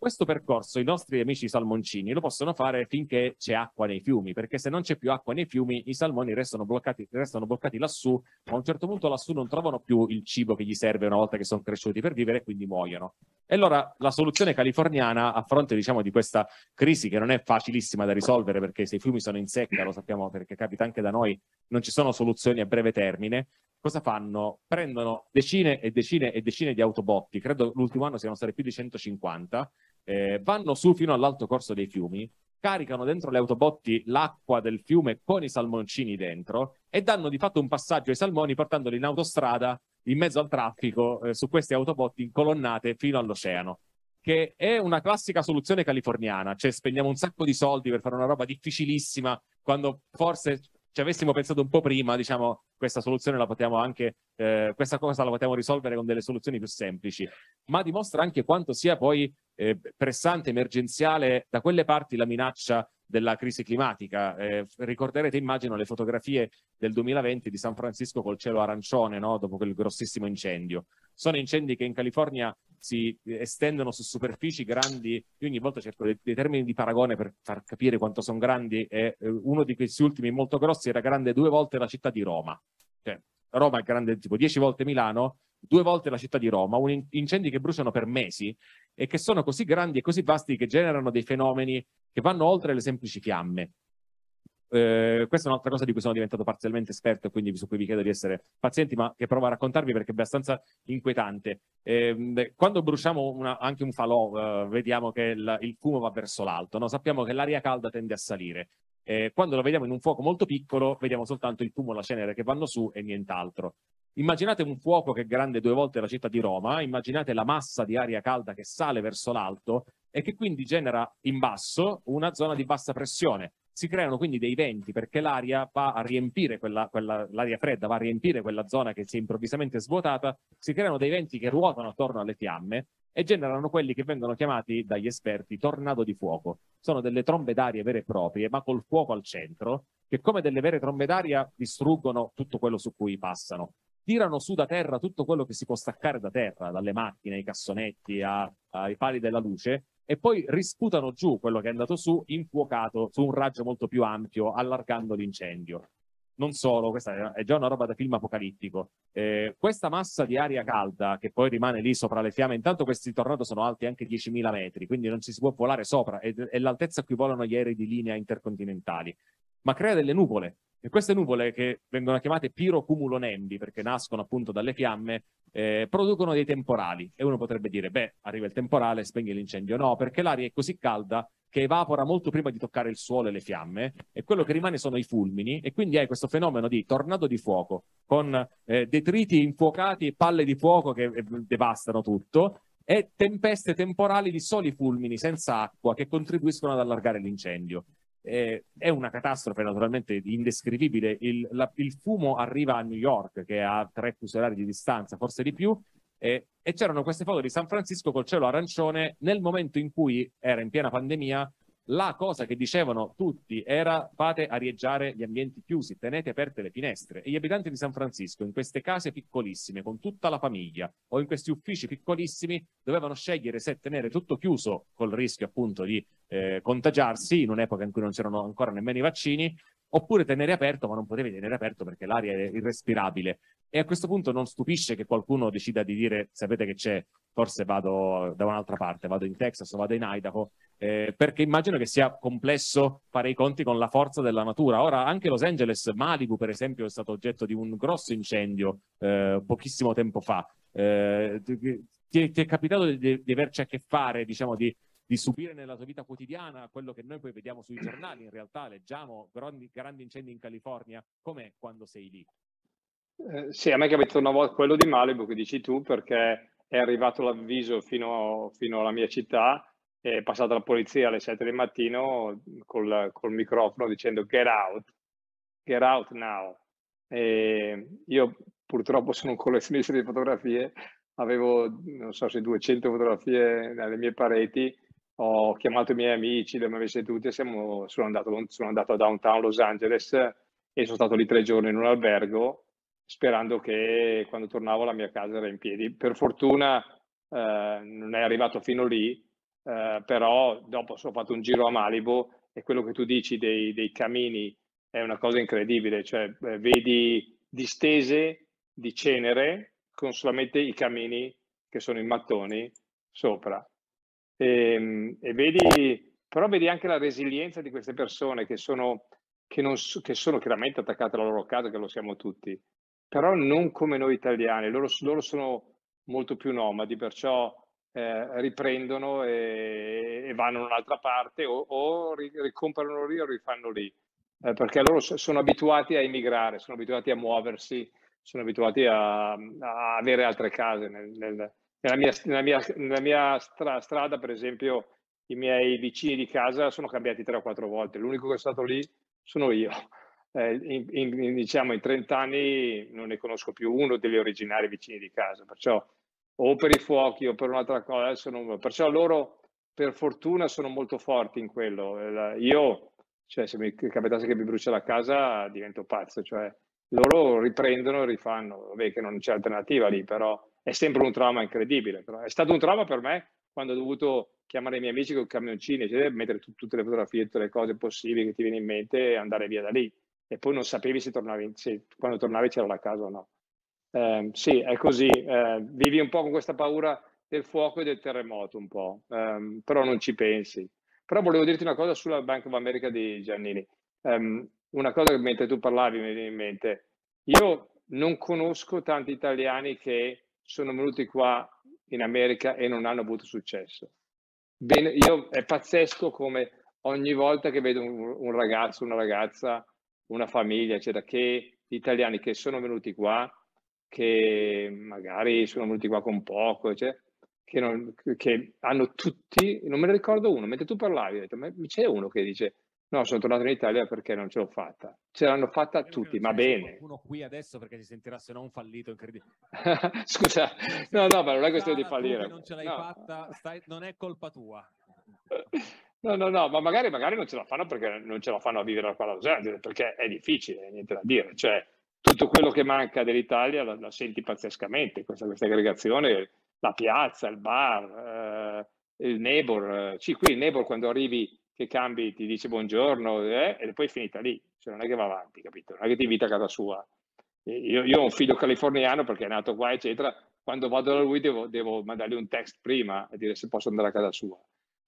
Questo percorso i nostri amici salmoncini lo possono fare finché c'è acqua nei fiumi, perché se non c'è più acqua nei fiumi i salmoni restano bloccati, restano bloccati lassù, a un certo punto lassù non trovano più il cibo che gli serve una volta che sono cresciuti per vivere e quindi muoiono. E allora la soluzione californiana a fronte diciamo, di questa crisi che non è facilissima da risolvere perché se i fiumi sono in secca, lo sappiamo perché capita anche da noi, non ci sono soluzioni a breve termine, cosa fanno? Prendono decine e decine e decine di autobotti, credo l'ultimo anno siano stati più di 150, eh, vanno su fino all'alto corso dei fiumi, caricano dentro le autobotti l'acqua del fiume con i salmoncini dentro e danno di fatto un passaggio ai salmoni portandoli in autostrada in mezzo al traffico eh, su queste autobotti incolonnate fino all'oceano che è una classica soluzione californiana, cioè spendiamo un sacco di soldi per fare una roba difficilissima quando forse ci avessimo pensato un po' prima, diciamo, questa soluzione la possiamo anche, eh, questa cosa la possiamo risolvere con delle soluzioni più semplici, ma dimostra anche quanto sia poi eh, pressante, emergenziale da quelle parti la minaccia della crisi climatica. Eh, ricorderete, immagino, le fotografie del 2020 di San Francisco col cielo arancione, no? dopo quel grossissimo incendio. Sono incendi che in California si estendono su superfici grandi, io ogni volta cerco dei, dei termini di paragone per far capire quanto sono grandi e eh, uno di questi ultimi molto grossi era grande due volte la città di Roma, cioè Roma è grande tipo dieci volte Milano, due volte la città di Roma, un incendi che bruciano per mesi e che sono così grandi e così vasti che generano dei fenomeni che vanno oltre le semplici fiamme. Eh, questa è un'altra cosa di cui sono diventato parzialmente esperto e quindi su cui vi chiedo di essere pazienti, ma che provo a raccontarvi perché è abbastanza inquietante. Eh, quando bruciamo una, anche un falò, eh, vediamo che il, il, fumo va verso l'alto, no? sappiamo che l'aria calda tende a salire. Eh, quando lo vediamo in un fuoco molto piccolo, vediamo soltanto il fumo, e la cenere che vanno su e nient'altro. Immaginate un fuoco che è grande due volte la città di Roma, immaginate la massa di aria calda che sale verso l'alto e che quindi genera in basso una zona di bassa pressione si creano quindi dei venti perché l'aria va a riempire quella, quella, l'aria fredda va a riempire quella zona che si è improvvisamente svuotata, si creano dei venti che ruotano attorno alle fiamme e generano quelli che vengono chiamati dagli esperti tornado di fuoco. Sono delle trombe d'aria vere e proprie, ma col fuoco al centro, che come delle vere trombe d'aria distruggono tutto quello su cui passano. Tirano su da terra tutto quello che si può staccare da terra, dalle macchine, ai cassonetti, a, ai pali della luce, e poi risputano giù quello che è andato su, infuocato su un raggio molto più ampio, allargando l'incendio. Non solo, questa è già una roba da film apocalittico. Eh, questa massa di aria calda che poi rimane lì sopra le fiamme, intanto questi tornado sono alti anche 10.000 metri, quindi non ci si può volare sopra, è, è l'altezza a cui volano gli aerei di linea intercontinentali, ma crea delle nuvole. E queste nuvole che vengono chiamate pirocumulonembi perché nascono appunto dalle fiamme, eh, producono dei temporali e uno potrebbe dire, beh, arriva il temporale, spegne l'incendio. No, perché l'aria è così calda che evapora molto prima di toccare il suolo e le fiamme e quello che rimane sono i fulmini e quindi hai questo fenomeno di tornado di fuoco con eh, detriti infuocati e palle di fuoco che eh, devastano tutto e tempeste temporali di soli fulmini senza acqua che contribuiscono ad allargare l'incendio. Eh, è una catastrofe naturalmente indescrivibile. Il, la, il, fumo arriva a New York, che è a tre fusi orari di distanza, forse di più. Eh, e c'erano queste foto di San Francisco col cielo arancione nel momento in cui era in piena pandemia la cosa che dicevano tutti era fate arieggiare gli ambienti chiusi, tenete aperte le finestre. E gli abitanti di San Francisco, in queste case piccolissime, con tutta la famiglia, o in questi uffici piccolissimi, dovevano scegliere se tenere tutto chiuso, col rischio appunto di eh, contagiarsi, in un'epoca in cui non c'erano ancora nemmeno i vaccini, oppure tenere aperto, ma non potevi tenere aperto perché l'aria era irrespirabile. E a questo punto non stupisce che qualcuno decida di dire, sapete che c'è, forse vado da un'altra parte, vado in Texas o vado in Idaho, eh, perché immagino che sia complesso fare i conti con la forza della natura. Ora, anche Los Angeles, Malibu per esempio, è stato oggetto di un grosso incendio eh, pochissimo tempo fa. Eh, ti, ti, è capitato di, di, averci a che fare, diciamo, di, di subire nella tua vita quotidiana quello che noi poi vediamo sui giornali, in realtà leggiamo grandi, grandi incendi in California, com'è quando sei lì? Eh, sì, a me è capitato una volta quello di Malibu che dici tu perché è arrivato l'avviso fino, fino alla mia città è passata la polizia alle 7 del mattino col, col microfono dicendo get out, get out now. E io purtroppo sono un collezionista di fotografie, avevo non so se 200 fotografie nelle mie pareti, ho chiamato i miei amici, le mie avesse tutte, siamo, sono, andato, sono andato a downtown Los Angeles e sono stato lì tre giorni in un albergo sperando che quando tornavo la mia casa era in piedi. Per fortuna eh, non è arrivato fino lì, eh, però dopo ho fatto un giro a Malibu e quello che tu dici dei, dei camini è una cosa incredibile, cioè eh, vedi distese di cenere con solamente i camini che sono i mattoni sopra. E, ehm, e vedi, però vedi anche la resilienza di queste persone che sono, che, non, che sono chiaramente attaccate alla loro casa, che lo siamo tutti, però non come noi italiani, loro, loro sono molto più nomadi, perciò eh, riprendono e, e, vanno in un'altra parte o, o ricomprano lì o rifanno lì, eh, perché loro sono abituati a emigrare, sono abituati a muoversi, sono abituati a, a avere altre case. Nel, nel, nella mia, nella mia, nella mia stra, strada, per esempio, i miei vicini di casa sono cambiati tre o quattro volte, l'unico che è stato lì sono io eh, in, in, diciamo in 30 anni non ne conosco più uno degli originari vicini di casa, perciò o per i fuochi o per un'altra cosa, non, perciò loro per fortuna sono molto forti in quello. Eh, io, cioè, se mi capitasse che mi brucia la casa, divento pazzo, cioè loro riprendono e rifanno, vabbè che non c'è alternativa lì, però è sempre un trauma incredibile. Però. È stato un trauma per me quando ho dovuto chiamare i miei amici con camioncini, cioè, mettere t- tutte le fotografie, tutte le cose possibili che ti viene in mente e andare via da lì e poi non sapevi se tornavi, se, quando tornavi c'era la casa o no. Eh, sì, è così, eh, vivi un po' con questa paura del fuoco e del terremoto un po', ehm, però non ci pensi. Però volevo dirti una cosa sulla Bank of America di Giannini. Um, una cosa che mentre tu parlavi mi viene in mente. Io non conosco tanti italiani che sono venuti qua in America e non hanno avuto successo. Bene, io, è pazzesco come ogni volta che vedo un, un ragazzo, una ragazza una famiglia, eccetera, che gli italiani che sono venuti qua, che magari sono venuti qua con poco, eccetera, che, non, che hanno tutti, non me ne ricordo uno, mentre tu parlavi, ho detto, ma c'è uno che dice No, sono tornato in Italia perché non ce l'ho fatta. Ce l'hanno fatta tutti, ma bene. Uno qui adesso perché si sentirà se no un fallito incredibile. Scusa, no, no, ma non è questione di ah, fallire. Non ce l'hai no. fatta, stai, non è colpa tua. No, no, no, ma magari, magari, non ce la fanno perché non ce la fanno a vivere qua a Los Angeles, perché è difficile, niente da dire. Cioè, tutto quello che manca dell'Italia la, la senti pazzescamente, questa, questa, aggregazione, la piazza, il bar, eh, il neighbor. Eh, sì, qui il neighbor quando arrivi che cambi ti dice buongiorno eh, e poi è finita lì. Cioè, non è che va avanti, capito? Non è che ti invita a casa sua. Io, io ho un figlio californiano perché è nato qua, eccetera. Quando vado da lui devo, devo mandargli un text prima a dire se posso andare a casa sua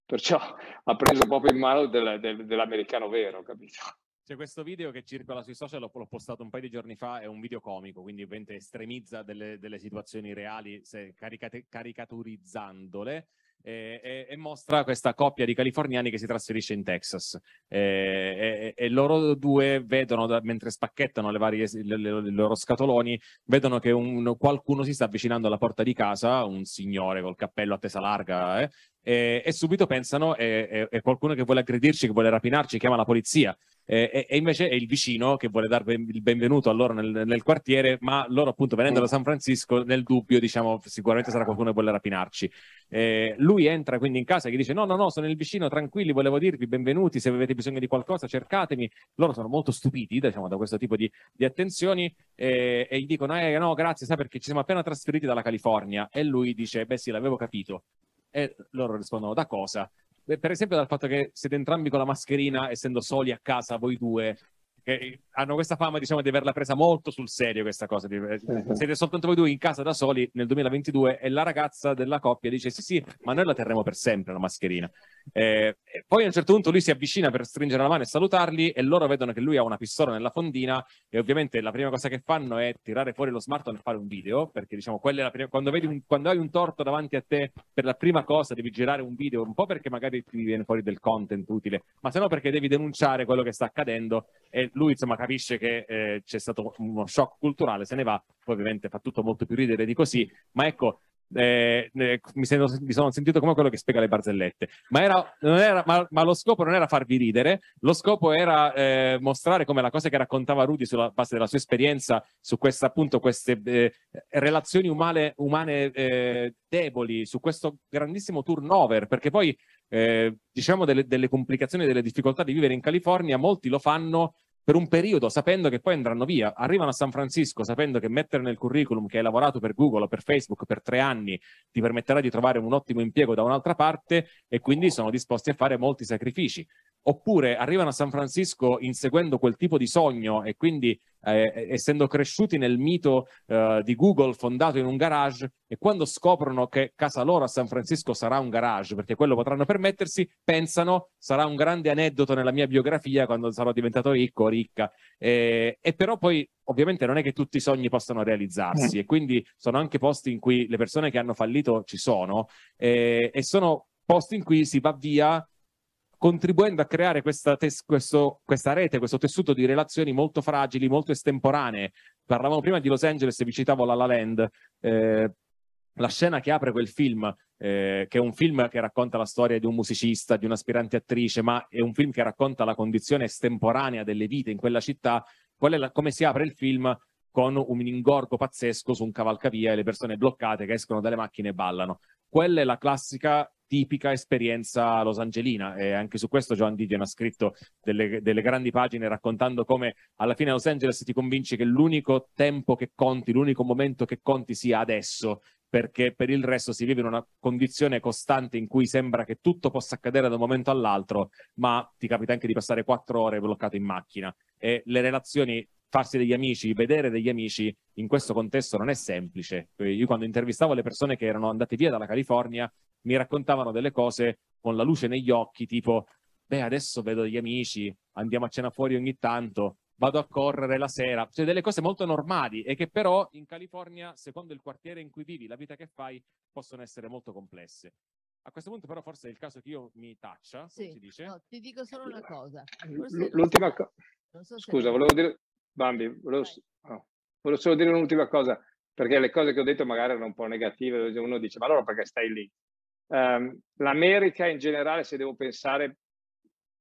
Perciò ha preso proprio in mano del, del, dell'americano vero, capito? C'è questo video che circola sui social, l'ho, postato un paio di giorni fa, è un video comico, quindi ovviamente estremizza delle, delle situazioni reali se, caricate, caricaturizzandole. E, eh, e, e, mostra questa coppia di californiani che si trasferisce in Texas eh, e, e loro due vedono da, mentre spacchettano le varie, le, le, le loro scatoloni vedono che un, qualcuno si sta avvicinando alla porta di casa un signore col cappello a tesa larga eh, e, e subito pensano è, è, è, qualcuno che vuole aggredirci, che vuole rapinarci, chiama la polizia. E, e invece è il vicino che vuole dare il benvenuto a loro nel, nel, quartiere, ma loro appunto venendo da San Francisco, nel dubbio, diciamo, sicuramente sarà qualcuno che vuole rapinarci. E lui entra quindi in casa e gli dice no, no, no, sono il vicino, tranquilli, volevo dirvi benvenuti, se avete bisogno di qualcosa cercatemi. Loro sono molto stupiti, diciamo, da questo tipo di, di attenzioni e, e, gli dicono eh, no, grazie, sai perché ci siamo appena trasferiti dalla California. E lui dice beh sì, l'avevo capito e loro rispondono da cosa? per esempio dal fatto che siete entrambi con la mascherina, essendo soli a casa voi due, che hanno questa fama diciamo di averla presa molto sul serio questa cosa di, uh-huh. siete soltanto voi due in casa da soli nel 2022 e la ragazza della coppia dice sì sì ma noi la terremo per sempre la mascherina eh, poi a un certo punto lui si avvicina per stringere la mano e salutarli e loro vedono che lui ha una pistola nella fondina e ovviamente la prima cosa che fanno è tirare fuori lo smartphone e fare un video perché diciamo quella è la prima quando, vedi un, quando hai un torto davanti a te per la prima cosa devi girare un video un po' perché magari ti viene fuori del content utile ma se no perché devi denunciare quello che sta accadendo e lui insomma capisce che eh, c'è stato uno shock culturale, se ne va, poi ovviamente fa tutto molto più ridere di così, ma ecco, eh, eh, mi, sono, mi, sono sentito come quello che spiega le barzellette, ma, era, era, ma, ma lo scopo non era farvi ridere, lo scopo era eh, mostrare come la cosa che raccontava Rudy sulla base della sua esperienza, su questa, appunto, queste eh, relazioni umane, umane eh, deboli, su questo grandissimo turnover, perché poi eh, diciamo delle, delle complicazioni, delle difficoltà di vivere in California, molti lo fanno per un periodo sapendo che poi andranno via, arrivano a San Francisco sapendo che mettere nel curriculum che hai lavorato per Google o per Facebook per tre anni ti permetterà di trovare un ottimo impiego da un'altra parte e quindi sono disposti a fare molti sacrifici oppure arrivano a San Francisco inseguendo quel tipo di sogno e quindi eh, essendo cresciuti nel mito eh, di Google fondato in un garage e quando scoprono che casa loro a San Francisco sarà un garage perché quello potranno permettersi, pensano sarà un grande aneddoto nella mia biografia quando sarò diventato ricco o ricca eh, e però poi ovviamente non è che tutti i sogni possano realizzarsi mm. e quindi sono anche posti in cui le persone che hanno fallito ci sono e sono posti in cui si va via contribuendo a creare questa, tes- questo, questa, rete, questo tessuto di relazioni molto fragili, molto estemporanee. Parlavamo prima di Los Angeles e vi citavo La La Land, eh, la scena che apre quel film, eh, che è un film che racconta la storia di un musicista, di un'aspirante attrice, ma è un film che racconta la condizione estemporanea delle vite in quella città, la, come si apre il film con un ingorgo pazzesco su un cavalcavia e le persone bloccate che escono dalle macchine e ballano. Quella è la classica tipica esperienza Los Angelina. e anche su questo Joan Didion ha scritto delle, delle grandi pagine raccontando come alla fine a Los Angeles ti convinci che l'unico tempo che conti, l'unico momento che conti sia adesso perché per il resto si vive in una condizione costante in cui sembra che tutto possa accadere da un momento all'altro, ma ti capita anche di passare quattro ore bloccato in macchina e le relazioni farsi degli amici, vedere degli amici in questo contesto non è semplice. Eh, io quando intervistavo le persone che erano andate via dalla California mi raccontavano delle cose con la luce negli occhi, tipo, beh, adesso vedo degli amici, andiamo a cena fuori ogni tanto, vado a correre la sera, cioè delle cose molto normali e che però in California, secondo il quartiere in cui vivi, la vita che fai, possono essere molto complesse. A questo punto però forse è il caso che io mi taccia, sì. si dice. No, ti dico solo una cosa. L'ultima cosa. So Scusa, volevo dire Bambi, volevo, oh, volevo solo dire un'ultima cosa, perché le cose che ho detto magari erano un po' negative, uno dice ma allora perché stai lì? Um, L'America in generale, se devo pensare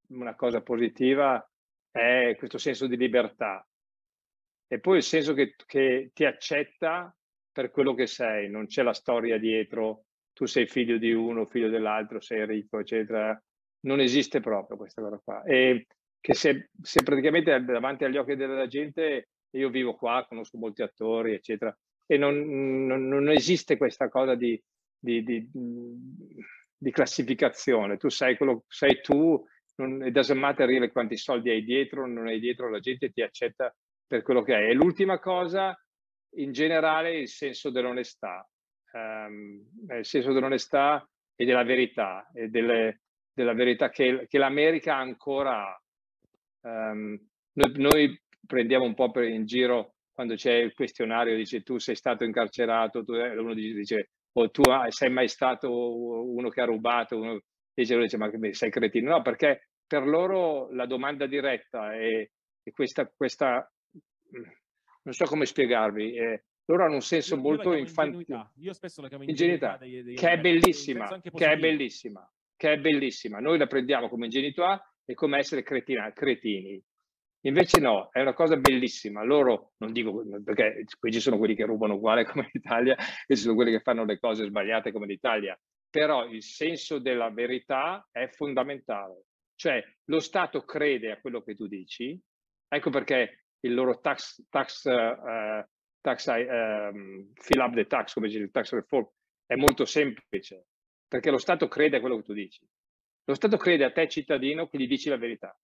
una cosa positiva, è questo senso di libertà e poi il senso che, che ti accetta per quello che sei, non c'è la storia dietro, tu sei figlio di uno, figlio dell'altro, sei ricco, eccetera. Non esiste proprio questa cosa qua. E che se, se praticamente davanti agli occhi della gente io vivo qua, conosco molti attori, eccetera, e non, non, non esiste questa cosa di, di, di, di, classificazione. Tu sai quello, sei tu, non, it doesn't matter really quanti soldi hai dietro, non hai dietro, la gente ti accetta per quello che hai. E l'ultima cosa, in generale, è il senso dell'onestà. Um, il senso dell'onestà e della verità, e delle, della verità che, che l'America ancora ha Um, ehm, noi, noi, prendiamo un po' per in giro quando c'è il questionario, dice tu sei stato incarcerato, tu, eh, uno dice o tu sei mai stato uno che ha rubato, uno dice, uno dice ma sei cretino, no perché per loro la domanda diretta è, e questa, questa, mm, non so come spiegarvi, eh, loro hanno un senso io, molto infantile. Io spesso la chiamo ingenuità, ingenuità dei, dei che, è bellissima, che è bellissima, che è bellissima. Noi la prendiamo come ingenuità è come essere cretina, cretini. Invece no, è una cosa bellissima. Loro, non dico perché qui ci sono quelli che rubano uguale come l'Italia e ci sono quelli che fanno le cose sbagliate come l'Italia, però il senso della verità è fondamentale. Cioè lo Stato crede a quello che tu dici, ecco perché il loro tax, tax, uh, tax um, fill up the tax, come dice il tax reform, è molto semplice, perché lo Stato crede a quello che tu dici. Lo Stato crede a te cittadino che gli dici la verità.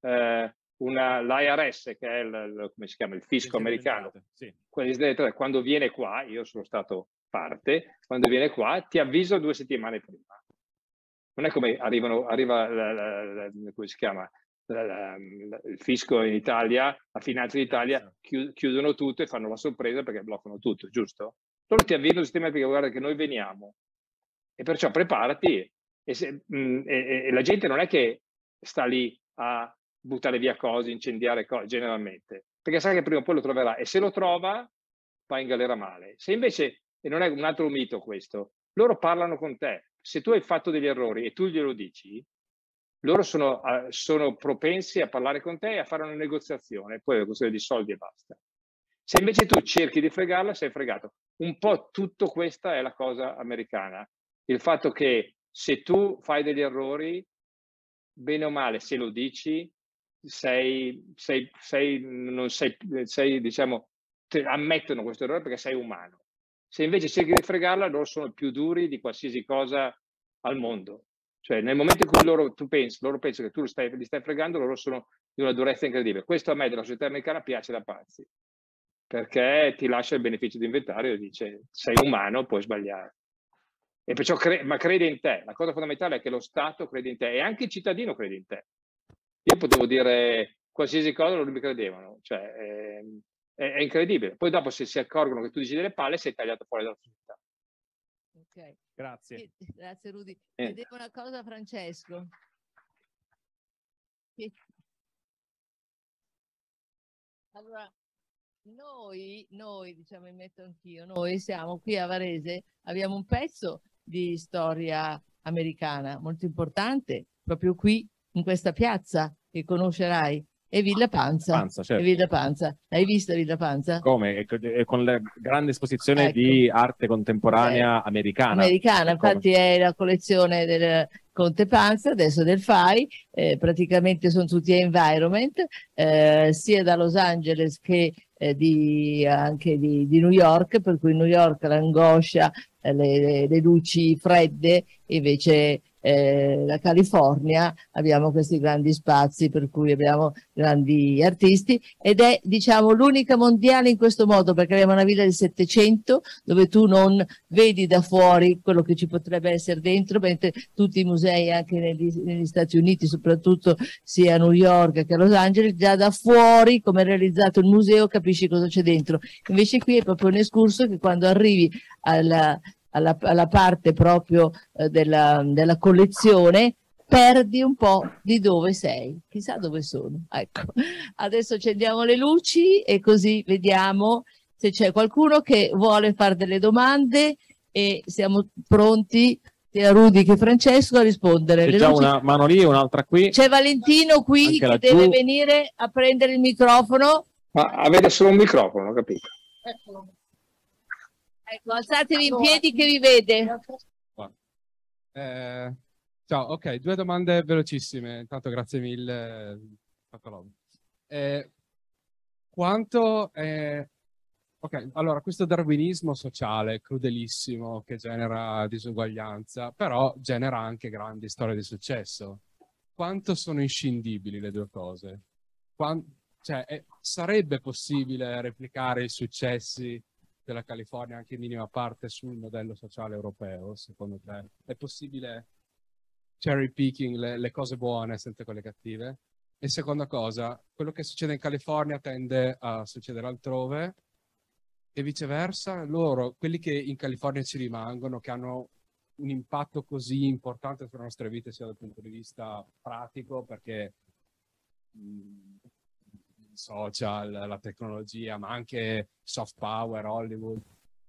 Eh, L'IRS, che è il, il, chiama, il fisco americano, sì. quando viene qua, io sono stato parte, quando viene qua ti avviso due settimane prima. Non è come arrivano, arriva la, la, la, come si chiama, il fisco in Italia, la finanza in Italia, chiudono tutto e fanno la sorpresa perché bloccano tutto, giusto? Loro ti avvisano il sistema perché guarda che noi veniamo e perciò preparati e, se, mh, mhmm, e, e la gente non è che sta lì a buttare via cose, incendiare cose, generalmente, perché sa che prima o poi lo troverà e se lo trova va in galera male. Se invece, e non è un altro mito questo, loro parlano con te, se tu hai fatto degli errori e tu glielo dici, loro sono, sono propensi a parlare con te e a fare una negoziazione, poi è questione di soldi e basta. Se invece tu cerchi di fregarla, sei fregato. Un po' tutto questa è la cosa americana. Il fatto che se tu fai degli errori, bene o male, se lo dici, sei, sei, sei, non sei, sei diciamo, ammettono questo errore perché sei umano. Se invece cerchi di fregarla, loro sono più duri di qualsiasi cosa al mondo. Cioè, nel momento in cui loro, tu pensi, loro pensano che tu stai, li stai fregando, loro sono di una durezza incredibile. Questo a me della società americana piace da pazzi, perché ti lascia il beneficio di inventario e dice sei umano, puoi sbagliare. E perciò cre- ma crede in te. La cosa fondamentale è che lo Stato crede in te e anche il cittadino crede in te. Io potevo dire qualsiasi cosa, non mi credevano. Cioè, ehm, è, incredibile. Poi dopo se si accorgono che tu dici delle palle sei tagliato fuori dalla società. Ok. Grazie. Grazie Rudy. Eh. una cosa Francesco. Allora, noi, noi, diciamo, mi metto anch'io, noi siamo qui a Varese, abbiamo un pezzo di storia americana, molto importante, proprio qui in questa piazza che conoscerai. è Villa ah, Panza. Panza, certo. e Villa Panza. L'hai vista Villa Panza? Come? E con la grande esposizione ecco. di arte contemporanea eh. americana. Americana, infatti Come? è la collezione del, Conte Panza, adesso del FAI, eh, praticamente sono tutti environment, eh, sia da Los Angeles che eh, di, anche di, di, New York, per cui New York l'angoscia le, le luci fredde, invece eh, la California abbiamo questi grandi spazi per cui abbiamo grandi artisti ed è diciamo l'unica mondiale in questo modo perché abbiamo una villa del 700 dove tu non vedi da fuori quello che ci potrebbe essere dentro mentre tutti i musei anche negli, negli Stati Uniti soprattutto sia a New York che a Los Angeles già da fuori come è realizzato il museo capisci cosa c'è dentro invece qui è proprio un escurso che quando arrivi alla alla, alla parte proprio eh, della, della collezione, perdi un po' di dove sei, chissà dove sono. Ecco, adesso accendiamo le luci e così vediamo se c'è qualcuno che vuole fare delle domande e siamo pronti sia Rudy che Francesco a rispondere. C'è già luci... una mano lì e un'altra qui. C'è Valentino qui Anche che deve venire a prendere il microfono. Ma avete solo un microfono, capito? Eccolo. Ecco, alzatevi in piedi che vi vede. Eh, ciao, ok, due domande velocissime. Intanto grazie mille. Eh, quanto è... Ok, allora questo darwinismo sociale crudelissimo che genera disuguaglianza, però genera anche grandi storie di successo. Quanto sono inscindibili le due cose? Quanto, cioè, è, sarebbe possibile replicare i successi della California anche in minima parte sul modello sociale europeo, secondo te? È possibile cherry picking le, le cose buone senza quelle cattive? E seconda cosa, quello che succede in California tende a succedere altrove e viceversa, loro, quelli che in California ci rimangono, che hanno un impatto così importante sulle nostre vite sia dal punto di vista pratico, perché mm, social, la tecnologia, ma anche soft power, Hollywood,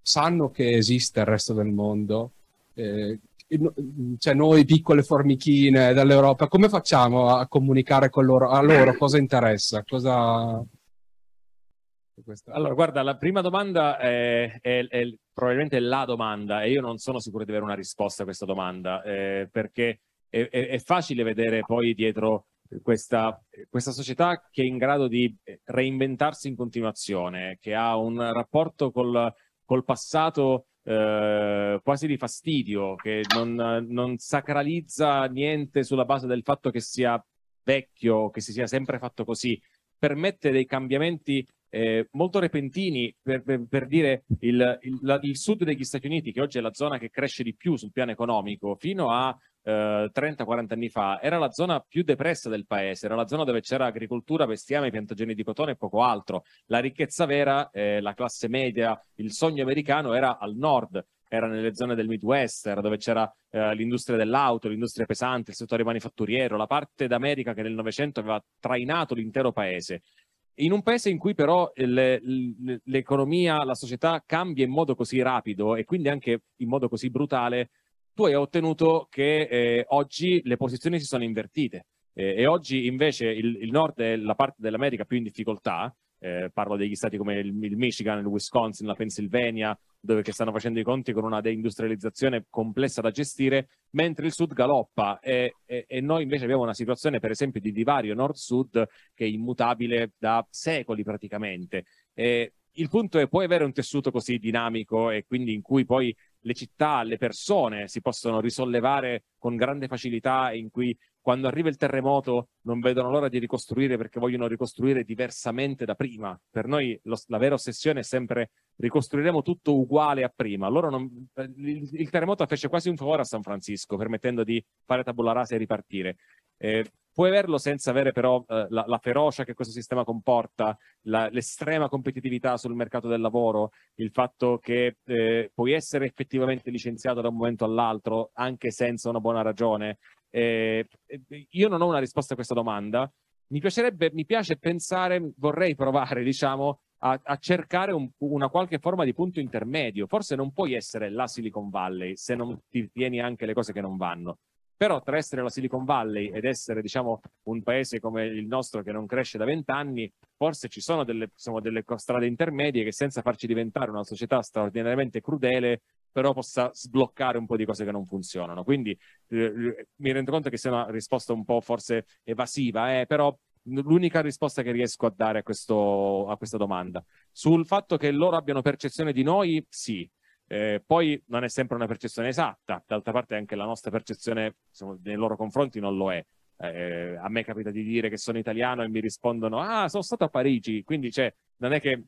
sanno che esiste il resto del mondo. Eh, cioè noi piccole formichine dall'Europa, come facciamo a comunicare con loro? A loro cosa interessa? Cosa... Allora, guarda, la prima domanda è, è, è, probabilmente la domanda e io non sono sicuro di avere una risposta a questa domanda eh, perché è, è facile vedere poi dietro questa, questa, società che è in grado di eh, reinventarsi in continuazione, che ha un rapporto col, col passato eh, quasi di fastidio, che non, non, sacralizza niente sulla base del fatto che sia vecchio, che si sia sempre fatto così, permette dei cambiamenti eh, molto repentini per, per, per dire il, il, la, il sud degli Stati Uniti, che oggi è la zona che cresce di più sul piano economico, fino a 30-40 eh, anni fa era la zona più depressa del paese, era la zona dove c'era agricoltura, bestiame, piantagioni di cotone e poco altro. La ricchezza vera, eh, la classe media, il sogno americano era al nord, era nelle zone del Midwest, era dove c'era eh, l'industria dell'auto, l'industria pesante, il settore manifatturiero, la parte d'America che nel Novecento aveva trainato l'intero paese. In un paese in cui però le, l'economia, la società cambia in modo così rapido e quindi anche in modo così brutale, tu hai ottenuto che eh, oggi le posizioni si sono invertite eh, e oggi invece il, il, nord è la parte dell'America più in difficoltà, eh, parlo degli stati come il, il, Michigan, il Wisconsin, la Pennsylvania, dove stanno facendo i conti con una deindustrializzazione complessa da gestire, mentre il sud galoppa e, e, e noi invece abbiamo una situazione per esempio di divario nord-sud che è immutabile da secoli praticamente. E, il punto è puoi avere un tessuto così dinamico e quindi in cui poi le città, le persone si possono risollevare con grande facilità in cui quando arriva il terremoto non vedono l'ora di ricostruire perché vogliono ricostruire diversamente da prima. Per noi lo, la vera ossessione è sempre ricostruiremo tutto uguale a prima. Non, eh, il, il, terremoto fece quasi un favore a San Francisco permettendo di fare tabula rasa e ripartire. Eh, Puoi averlo senza avere però eh, la, la, ferocia che questo sistema comporta, la, l'estrema competitività sul mercato del lavoro, il fatto che eh, puoi essere effettivamente licenziato da un momento all'altro anche senza una buona ragione. Eh, io non ho una risposta a questa domanda. Mi piacerebbe, mi piace pensare, vorrei provare, diciamo, a, a cercare un, una qualche forma di punto intermedio. Forse non puoi essere la Silicon Valley se non ti tieni anche le cose che non vanno però tra essere la Silicon Valley ed essere diciamo, un paese come il nostro che non cresce da vent'anni, forse ci sono delle, insomma, delle strade intermedie che senza farci diventare una società straordinariamente crudele però possa sbloccare un po' di cose che non funzionano. Quindi eh, mi rendo conto che sia una risposta un po' forse evasiva, eh, però l'unica risposta che riesco a dare a, questo, a, questa domanda. Sul fatto che loro abbiano percezione di noi, sì, eh, poi non è sempre una percezione esatta, d'altra parte anche la nostra percezione insomma, nei loro confronti non lo è. Eh, a me capita di dire che sono italiano e mi rispondono ah sono stato a Parigi, quindi cioè, non è che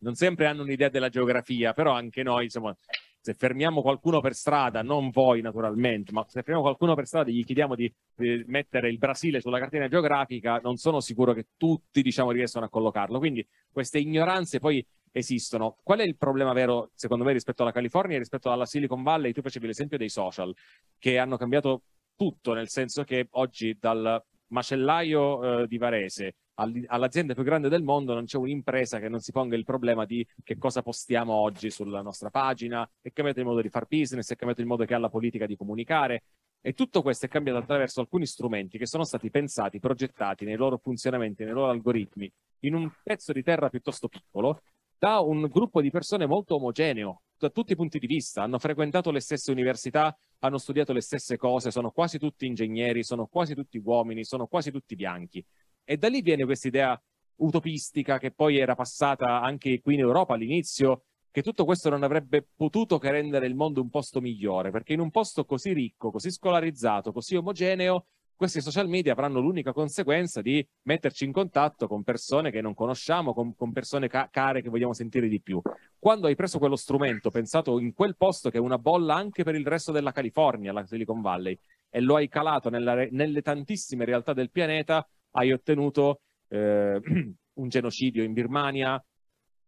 non sempre hanno un'idea della geografia, però anche noi insomma se fermiamo qualcuno per strada, non voi naturalmente, ma se fermiamo qualcuno per strada e gli chiediamo di, di mettere il Brasile sulla cartina geografica, non sono sicuro che tutti diciamo riescano a collocarlo. Quindi queste ignoranze poi esistono. Qual è il problema vero, secondo me, rispetto alla California e rispetto alla Silicon Valley? Tu facevi l'esempio dei social, che hanno cambiato tutto, nel senso che oggi dal macellaio eh, di Varese all'azienda più grande del mondo non c'è un'impresa che non si ponga il problema di che cosa postiamo oggi sulla nostra pagina, è cambiato il modo di fare business, è cambiato il modo che ha la politica di comunicare, e tutto questo è cambiato attraverso alcuni strumenti che sono stati pensati, progettati nei loro funzionamenti, nei loro algoritmi, in un pezzo di terra piuttosto piccolo, da un gruppo di persone molto omogeneo da tutti i punti di vista, hanno frequentato le stesse università, hanno studiato le stesse cose, sono quasi tutti ingegneri, sono quasi tutti uomini, sono quasi tutti bianchi. E da lì viene questa idea utopistica che poi era passata anche qui in Europa all'inizio, che tutto questo non avrebbe potuto che rendere il mondo un posto migliore, perché in un posto così ricco, così scolarizzato, così omogeneo, questi social media avranno l'unica conseguenza di metterci in contatto con persone che non conosciamo, con, con persone ca- care che vogliamo sentire di più. Quando hai preso quello strumento, pensato in quel posto che è una bolla anche per il resto della California, la Silicon Valley, e lo hai calato re- nelle tantissime realtà del pianeta, hai ottenuto eh, un genocidio in Birmania,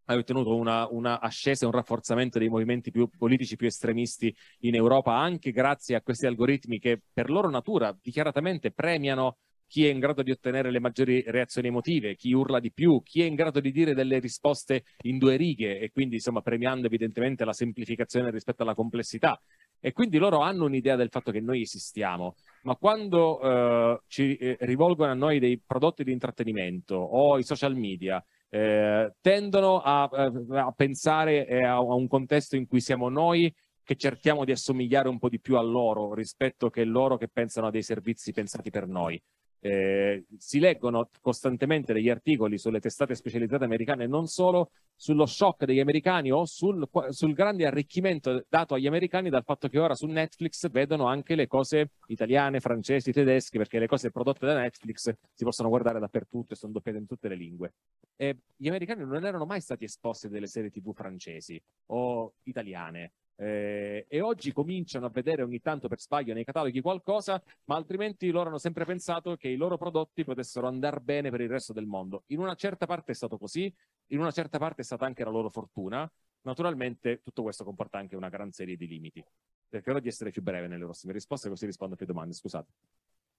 hai ottenuto una, una, ascesa e un rafforzamento dei movimenti più politici più estremisti in Europa, anche grazie a questi algoritmi che per loro natura dichiaratamente premiano chi è in grado di ottenere le maggiori reazioni emotive, chi urla di più, chi è in grado di dire delle risposte in due righe e quindi insomma premiando evidentemente la semplificazione rispetto alla complessità. E quindi loro hanno un'idea del fatto che noi esistiamo, ma quando eh, ci eh, rivolgono a noi dei prodotti di intrattenimento o i social media, eh, tendono a, eh, a pensare eh, a, un contesto in cui siamo noi che cerchiamo di assomigliare un po' di più a loro rispetto che loro che pensano a dei servizi pensati per noi. Eh, si leggono costantemente degli articoli sulle testate specializzate americane e non solo sullo shock degli americani o sul, sul, grande arricchimento dato agli americani dal fatto che ora su Netflix vedono anche le cose italiane, francesi, tedesche, perché le cose prodotte da Netflix si possono guardare dappertutto e sono doppiate in tutte le lingue. E eh, gli americani non erano mai stati esposti a delle serie tv francesi o italiane eh, e oggi cominciano a vedere ogni tanto per sbaglio nei cataloghi qualcosa, ma altrimenti loro hanno sempre pensato che i loro prodotti potessero andare bene per il resto del mondo. In una certa parte è stato così, in una certa parte è stata anche la loro fortuna. Naturalmente tutto questo comporta anche una gran serie di limiti. Eh, Cercherò di essere più breve nelle prossime risposte, così rispondo a più domande, scusate.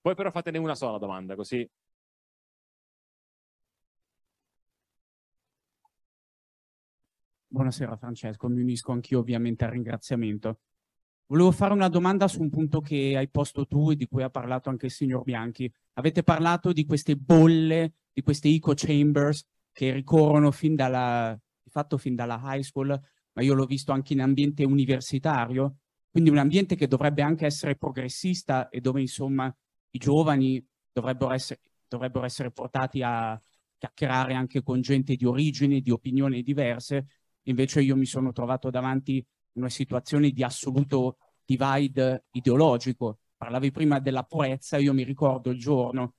Poi però fatene una sola domanda, così Buonasera Francesco, mi unisco anch'io ovviamente al ringraziamento. Volevo fare una domanda su un punto che hai posto tu e di cui ha parlato anche il signor Bianchi. Avete parlato di queste bolle, di queste eco chambers che ricorrono fin dalla, di fatto fin dalla high school, ma io l'ho visto anche in ambiente universitario, quindi un ambiente che dovrebbe anche essere progressista e dove insomma i giovani dovrebbero essere, dovrebbero essere portati a chiacchierare anche con gente di origine, di opinioni diverse invece io mi sono trovato davanti a una situazione di assoluto divide ideologico. Parlavi prima della purezza, io mi ricordo il giorno,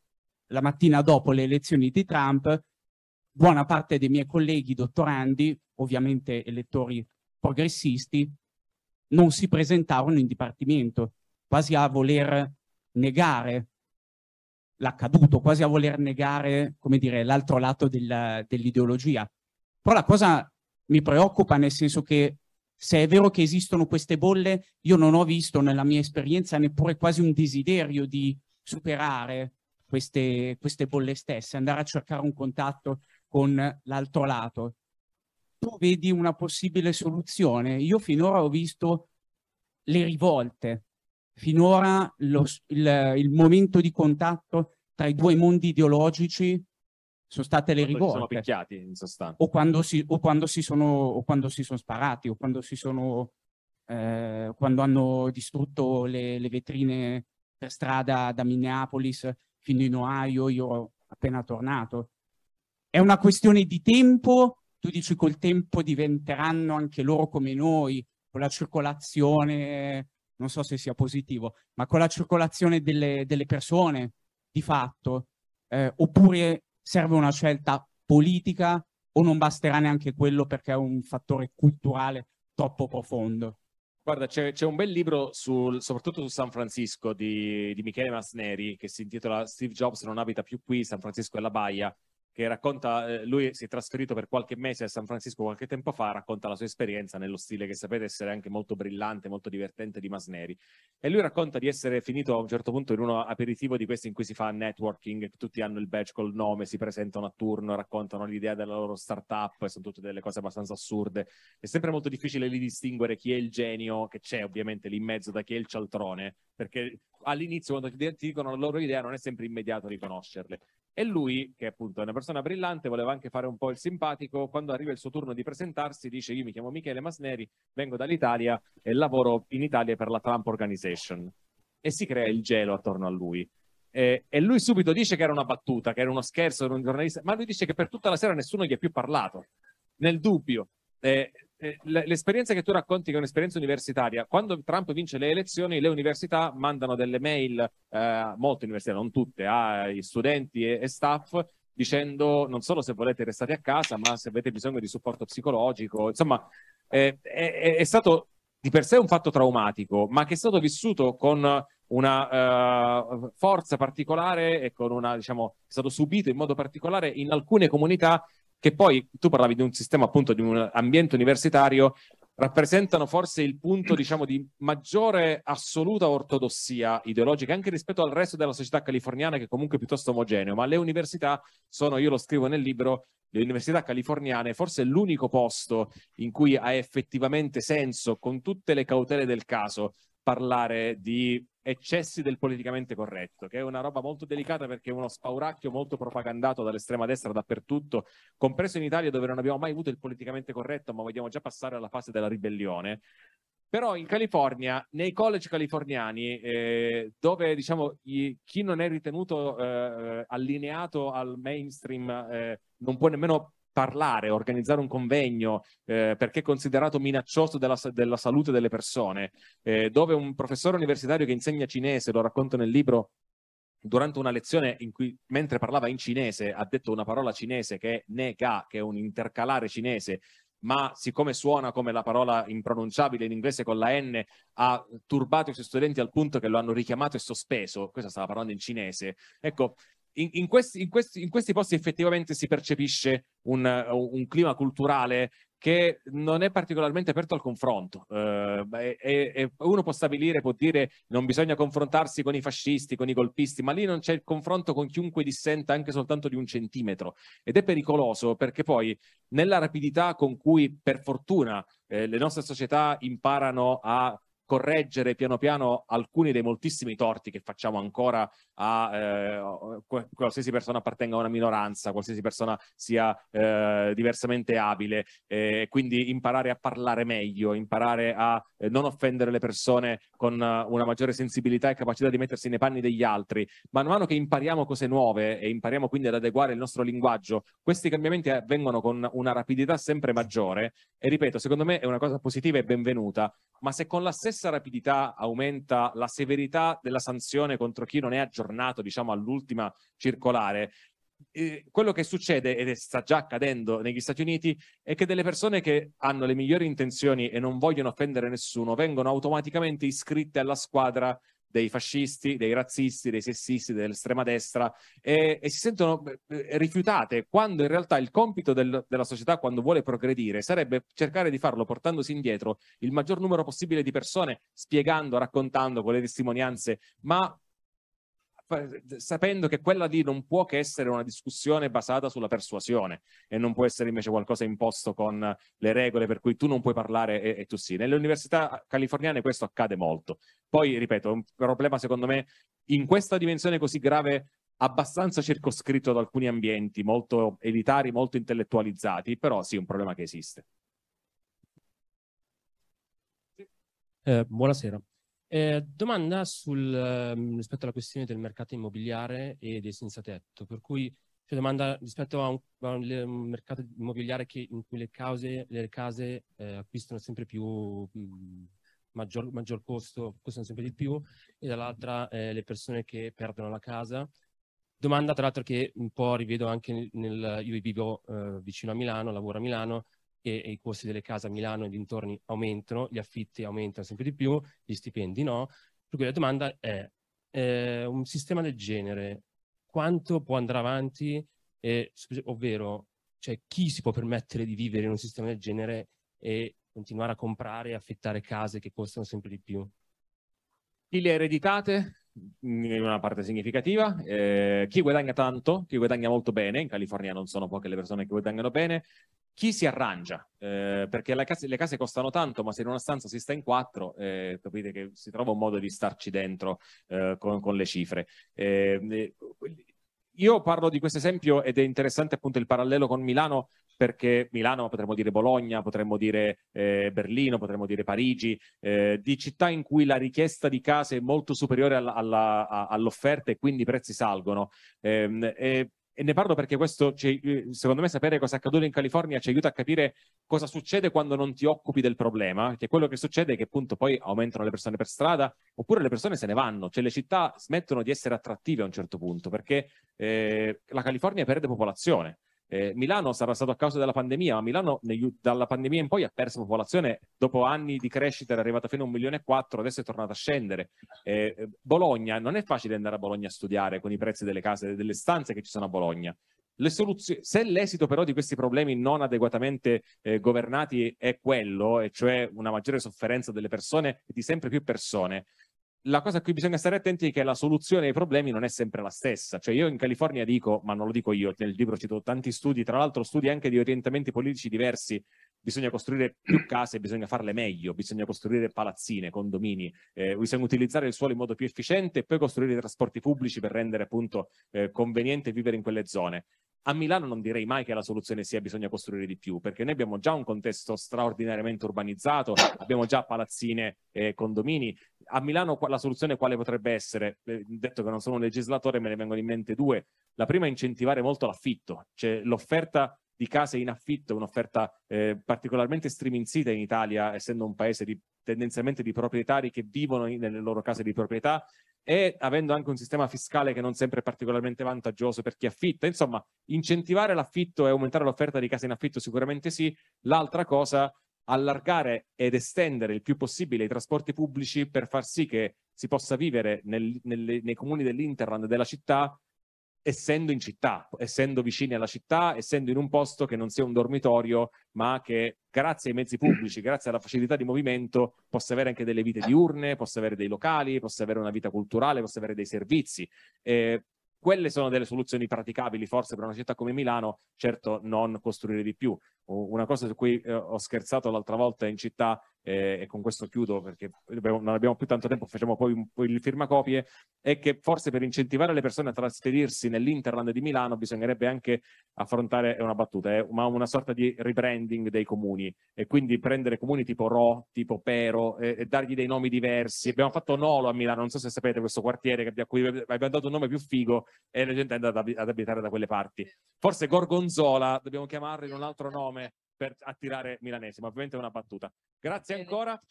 la mattina dopo le elezioni di Trump, buona parte dei miei colleghi dottorandi, ovviamente elettori progressisti, non si presentarono in dipartimento, quasi a voler negare l'accaduto, quasi a voler negare, come dire, l'altro lato dell'ideologia. Però la cosa mi preoccupa nel senso che se è vero che esistono queste bolle, io non ho visto nella mia esperienza neppure quasi un desiderio di superare queste, queste bolle stesse, andare a cercare un contatto con l'altro lato. Tu vedi una possibile soluzione. Io finora ho visto le rivolte, finora lo, il, il momento di contatto tra i due mondi ideologici sono state le quando rivolte. Sono picchiati, in sostanza. O quando, si, o, quando si sono, o quando si sono sparati, o quando si sono... Eh, quando hanno distrutto le, le, vetrine per strada da Minneapolis fino in Ohio, io ho appena tornato. È una questione di tempo, tu dici col tempo diventeranno anche loro come noi, con la circolazione, non so se sia positivo, ma con la circolazione delle, delle persone, di fatto, eh, oppure serve una scelta politica o non basterà neanche quello perché è un fattore culturale troppo profondo? Guarda, c'è, un bel libro sul, soprattutto su San Francisco di, di, Michele Masneri che si intitola Steve Jobs non abita più qui, San Francisco è la baia che racconta, eh, lui si è trasferito per qualche mese a San Francisco qualche tempo fa, racconta la sua esperienza nello stile che sapete essere anche molto brillante, molto divertente di Masneri. E lui racconta di essere finito a un certo punto in uno aperitivo di questi in cui si fa networking, tutti hanno il badge col nome, si presentano a turno, raccontano l'idea della loro startup, e sono tutte delle cose abbastanza assurde. È sempre molto difficile lì distinguere chi è il genio, che c'è ovviamente lì in mezzo, da chi è il cialtrone, perché all'inizio quando ti dicono la loro idea non è sempre immediato riconoscerle. E lui, che appunto è una persona brillante, voleva anche fare un po' il simpatico, quando arriva il suo turno di presentarsi dice io mi chiamo Michele Masneri, vengo dall'Italia e lavoro in Italia per la Trump Organization. E si crea il gelo attorno a lui. E, e lui subito dice che era una battuta, che era uno scherzo, era un giornalista, ma lui dice che per tutta la sera nessuno gli ha più parlato. Nel dubbio, eh, eh, l'esperienza che tu racconti che è un'esperienza universitaria, quando Trump vince le elezioni, le università mandano delle mail, eh, molte università, non tutte, ai studenti e, e, staff dicendo non solo se volete restare a casa, ma se avete bisogno di supporto psicologico. Insomma, eh, è, è, stato di per sé un fatto traumatico, ma che è stato vissuto con una eh, forza particolare e con una, diciamo, è stato subito in modo particolare in alcune comunità che poi tu parlavi di un sistema appunto di un ambiente universitario, rappresentano forse il punto diciamo di maggiore assoluta ortodossia ideologica anche rispetto al resto della società californiana che è comunque piuttosto omogeneo, ma le università sono, io lo scrivo nel libro, le università californiane forse è l'unico posto in cui ha effettivamente senso, con tutte le cautele del caso, parlare di eccessi del politicamente corretto, che è una roba molto delicata perché è uno spauracchio molto propagandato dall'estrema destra dappertutto, compreso in Italia dove non abbiamo mai avuto il politicamente corretto, ma vogliamo già passare alla fase della ribellione. Però in California, nei college californiani, eh, dove diciamo, i, chi non è ritenuto eh, allineato al mainstream eh, non può nemmeno parlare, organizzare un convegno eh, perché è considerato minaccioso della, della salute delle persone, eh, dove un professore universitario che insegna cinese, lo racconto nel libro, durante una lezione in cui, mentre parlava in cinese, ha detto una parola cinese che è nega, che è un intercalare cinese, ma siccome suona come la parola impronunciabile in inglese con la N, ha turbato i suoi studenti al punto che lo hanno richiamato e sospeso. Questa stava parlando in cinese. Ecco, in, in, questi, in, questi, in, questi, posti effettivamente si percepisce un, un, clima culturale che non è particolarmente aperto al confronto. Eh, e, e uno può stabilire, può dire non bisogna confrontarsi con i fascisti, con i golpisti, ma lì non c'è il confronto con chiunque dissenta anche soltanto di un centimetro. Ed è pericoloso perché poi nella rapidità con cui, per fortuna, eh, le nostre società imparano a correggere piano piano alcuni dei moltissimi torti che facciamo ancora a eh, qualsiasi persona appartenga a una minoranza, qualsiasi persona sia eh, diversamente abile, eh, quindi imparare a parlare meglio, imparare a eh, non offendere le persone con una maggiore sensibilità e capacità di mettersi nei panni degli altri. Man mano che impariamo cose nuove e impariamo quindi ad adeguare il nostro linguaggio, questi cambiamenti avvengono con una rapidità sempre maggiore e ripeto, secondo me è una cosa positiva e benvenuta, ma se con la stessa stessa rapidità aumenta la severità della sanzione contro chi non è aggiornato, diciamo, all'ultima circolare, eh, quello che succede, ed è, sta già accadendo negli Stati Uniti, è che delle persone che hanno le migliori intenzioni e non vogliono offendere nessuno vengono automaticamente iscritte alla squadra dei fascisti, dei razzisti, dei sessisti, dell'estrema destra e, e si sentono rifiutate quando in realtà il compito del, della società quando vuole progredire sarebbe cercare di farlo portandosi indietro il maggior numero possibile di persone spiegando, raccontando con le testimonianze, ma sapendo che quella lì non può che essere una discussione basata sulla persuasione e non può essere invece qualcosa imposto con le regole per cui tu non puoi parlare e, e tu sì. Nelle università californiane questo accade molto. Poi, ripeto, è un problema secondo me in questa dimensione così grave abbastanza circoscritto da alcuni ambienti molto elitari, molto intellettualizzati, però sì, è un problema che esiste. Eh, buonasera. Eh, domanda sul, ehm, rispetto alla questione del mercato immobiliare e dei senza tetto, per cui cioè domanda rispetto a un, a un mercato immobiliare che, in cui le, cause, le case eh, acquistano sempre più mh, mm, maggior, maggior, costo, costano sempre di più, e dall'altra eh, le persone che perdono la casa. Domanda tra l'altro che un po' rivedo anche nel, io vivo eh, vicino a Milano, lavoro a Milano, che i costi delle case a Milano e dintorni aumentano, gli affitti aumentano sempre di più, gli stipendi no. Per cui la domanda è, eh, un sistema del genere quanto può andare avanti, eh, ovvero cioè, chi si può permettere di vivere in un sistema del genere e continuare a comprare e affittare case che costano sempre di più? Chi le ha ereditate? Mm, in una parte significativa. Eh, chi guadagna tanto, chi guadagna molto bene, in California non sono poche le persone che guadagnano bene, chi si arrangia? Eh, perché case, le case costano tanto, ma se in una stanza si sta in quattro, eh, capite che si trova un modo di starci dentro eh, con, con, le cifre. Ehm, eh, io parlo di questo esempio ed è interessante appunto il parallelo con Milano perché Milano, potremmo dire Bologna, potremmo dire eh, Berlino, potremmo dire Parigi, eh, di città in cui la richiesta di case è molto superiore all'offerta e quindi i prezzi salgono. Eh, e ne parlo perché questo, eh, secondo me, sapere cosa è accaduto in California ci aiuta a capire cosa succede quando non ti occupi del problema, che quello che succede è che appunto poi aumentano le persone per strada, oppure le persone se ne vanno, cioè le città smettono di essere attrattive a un certo punto, perché eh, la California perde popolazione. Eh, Milano sarà stato a causa della pandemia, ma Milano negli, dalla pandemia in poi ha perso popolazione, dopo anni di crescita era arrivata fino a un milione e quattro, adesso è tornata a scendere. Eh, eh, Bologna, non è facile andare a Bologna a studiare con i prezzi delle case, delle stanze che ci sono a Bologna. Le soluzio- se l'esito però di questi problemi non adeguatamente eh, governati è quello, e cioè una maggiore sofferenza delle persone e di sempre più persone, la cosa a cui bisogna stare attenti è che la soluzione ai problemi non è sempre la stessa. Cioè io in California dico, ma non lo dico io, nel libro cito tanti studi, tra l'altro studi anche di orientamenti politici diversi, bisogna costruire più case, bisogna farle meglio, bisogna costruire palazzine, condomini, eh, bisogna utilizzare il suolo in modo più efficiente e poi costruire i trasporti pubblici per rendere appunto eh, conveniente vivere in quelle zone. A Milano non direi mai che la soluzione sia bisogna costruire di più, perché noi abbiamo già un contesto straordinariamente urbanizzato, abbiamo già palazzine e eh, condomini. A Milano la soluzione quale potrebbe essere? Eh, detto che non sono un legislatore, me ne vengono in mente due. La prima è incentivare molto l'affitto, cioè l'offerta di case in affitto, è un'offerta eh, particolarmente striminzita in Italia, essendo un paese di, tendenzialmente di proprietari che vivono in, nelle loro case di proprietà e avendo anche un sistema fiscale che non sempre è particolarmente vantaggioso per chi affitta. Insomma, incentivare l'affitto e aumentare l'offerta di case in affitto sicuramente sì. L'altra cosa, allargare ed estendere il più possibile i trasporti pubblici per far sì che si possa vivere nel, nel, nei comuni dell'Interland della città essendo in città, essendo vicini alla città, essendo in un posto che non sia un dormitorio, ma che grazie ai mezzi pubblici, grazie alla facilità di movimento, possa avere anche delle vite diurne, possa avere dei locali, possa avere una vita culturale, possa avere dei servizi. Eh, quelle sono delle soluzioni praticabili forse per una città come Milano, certo non costruire di più una cosa su cui eh, ho scherzato l'altra volta in città eh, e con questo chiudo perché non abbiamo più tanto tempo, facciamo poi, un, poi il firmacopie, è che forse per incentivare le persone a trasferirsi nell'Interland di Milano bisognerebbe anche affrontare, è una battuta, eh, ma una sorta di rebranding dei comuni e quindi prendere comuni tipo Ro, tipo Pero e, e dargli dei nomi diversi. Abbiamo fatto Nolo a Milano, non so se sapete questo quartiere a cui abbiamo dato un nome più figo e la gente è andata ad abitare da quelle parti. Forse Gorgonzola dobbiamo chiamarlo in un altro nome per attirare milanesi, ma ovviamente è una battuta. Grazie Bene. ancora.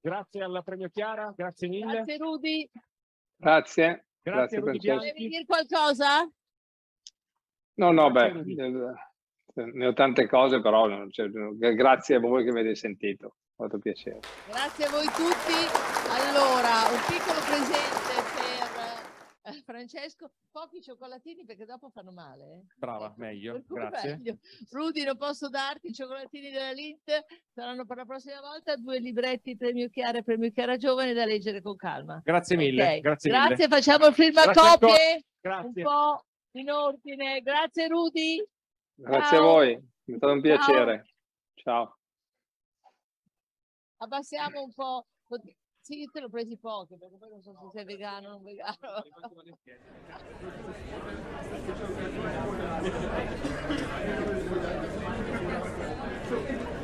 Grazie alla Premio Chiara, grazie mille. Grazie Rudy. Grazie. Grazie, grazie Rudy Volevi dire qualcosa? No, no, grazie, beh, ne ho tante cose, però cioè, grazie a voi che mi avete sentito, è stato piacere. Grazie a voi tutti. Allora, un piccolo presente Francesco, pochi cioccolatini perché dopo fanno male. Eh? Brava, ecco, meglio, grazie. Meglio. Rudy, non posso darti i cioccolatini della Lint, saranno per la prossima volta due libretti premio Chiara e premio Chiara Giovane da leggere con calma. Grazie mille. Okay. Grazie, grazie mille. facciamo il film a copie. Grazie. Un po' in ordine. Grazie Rudy. Grazie Ciao. a voi, è stato un piacere. Ciao. Ciao. Abbassiamo un po' Sì, io te l'ho presi pochi perché poi non so se sei vegano o non vegano.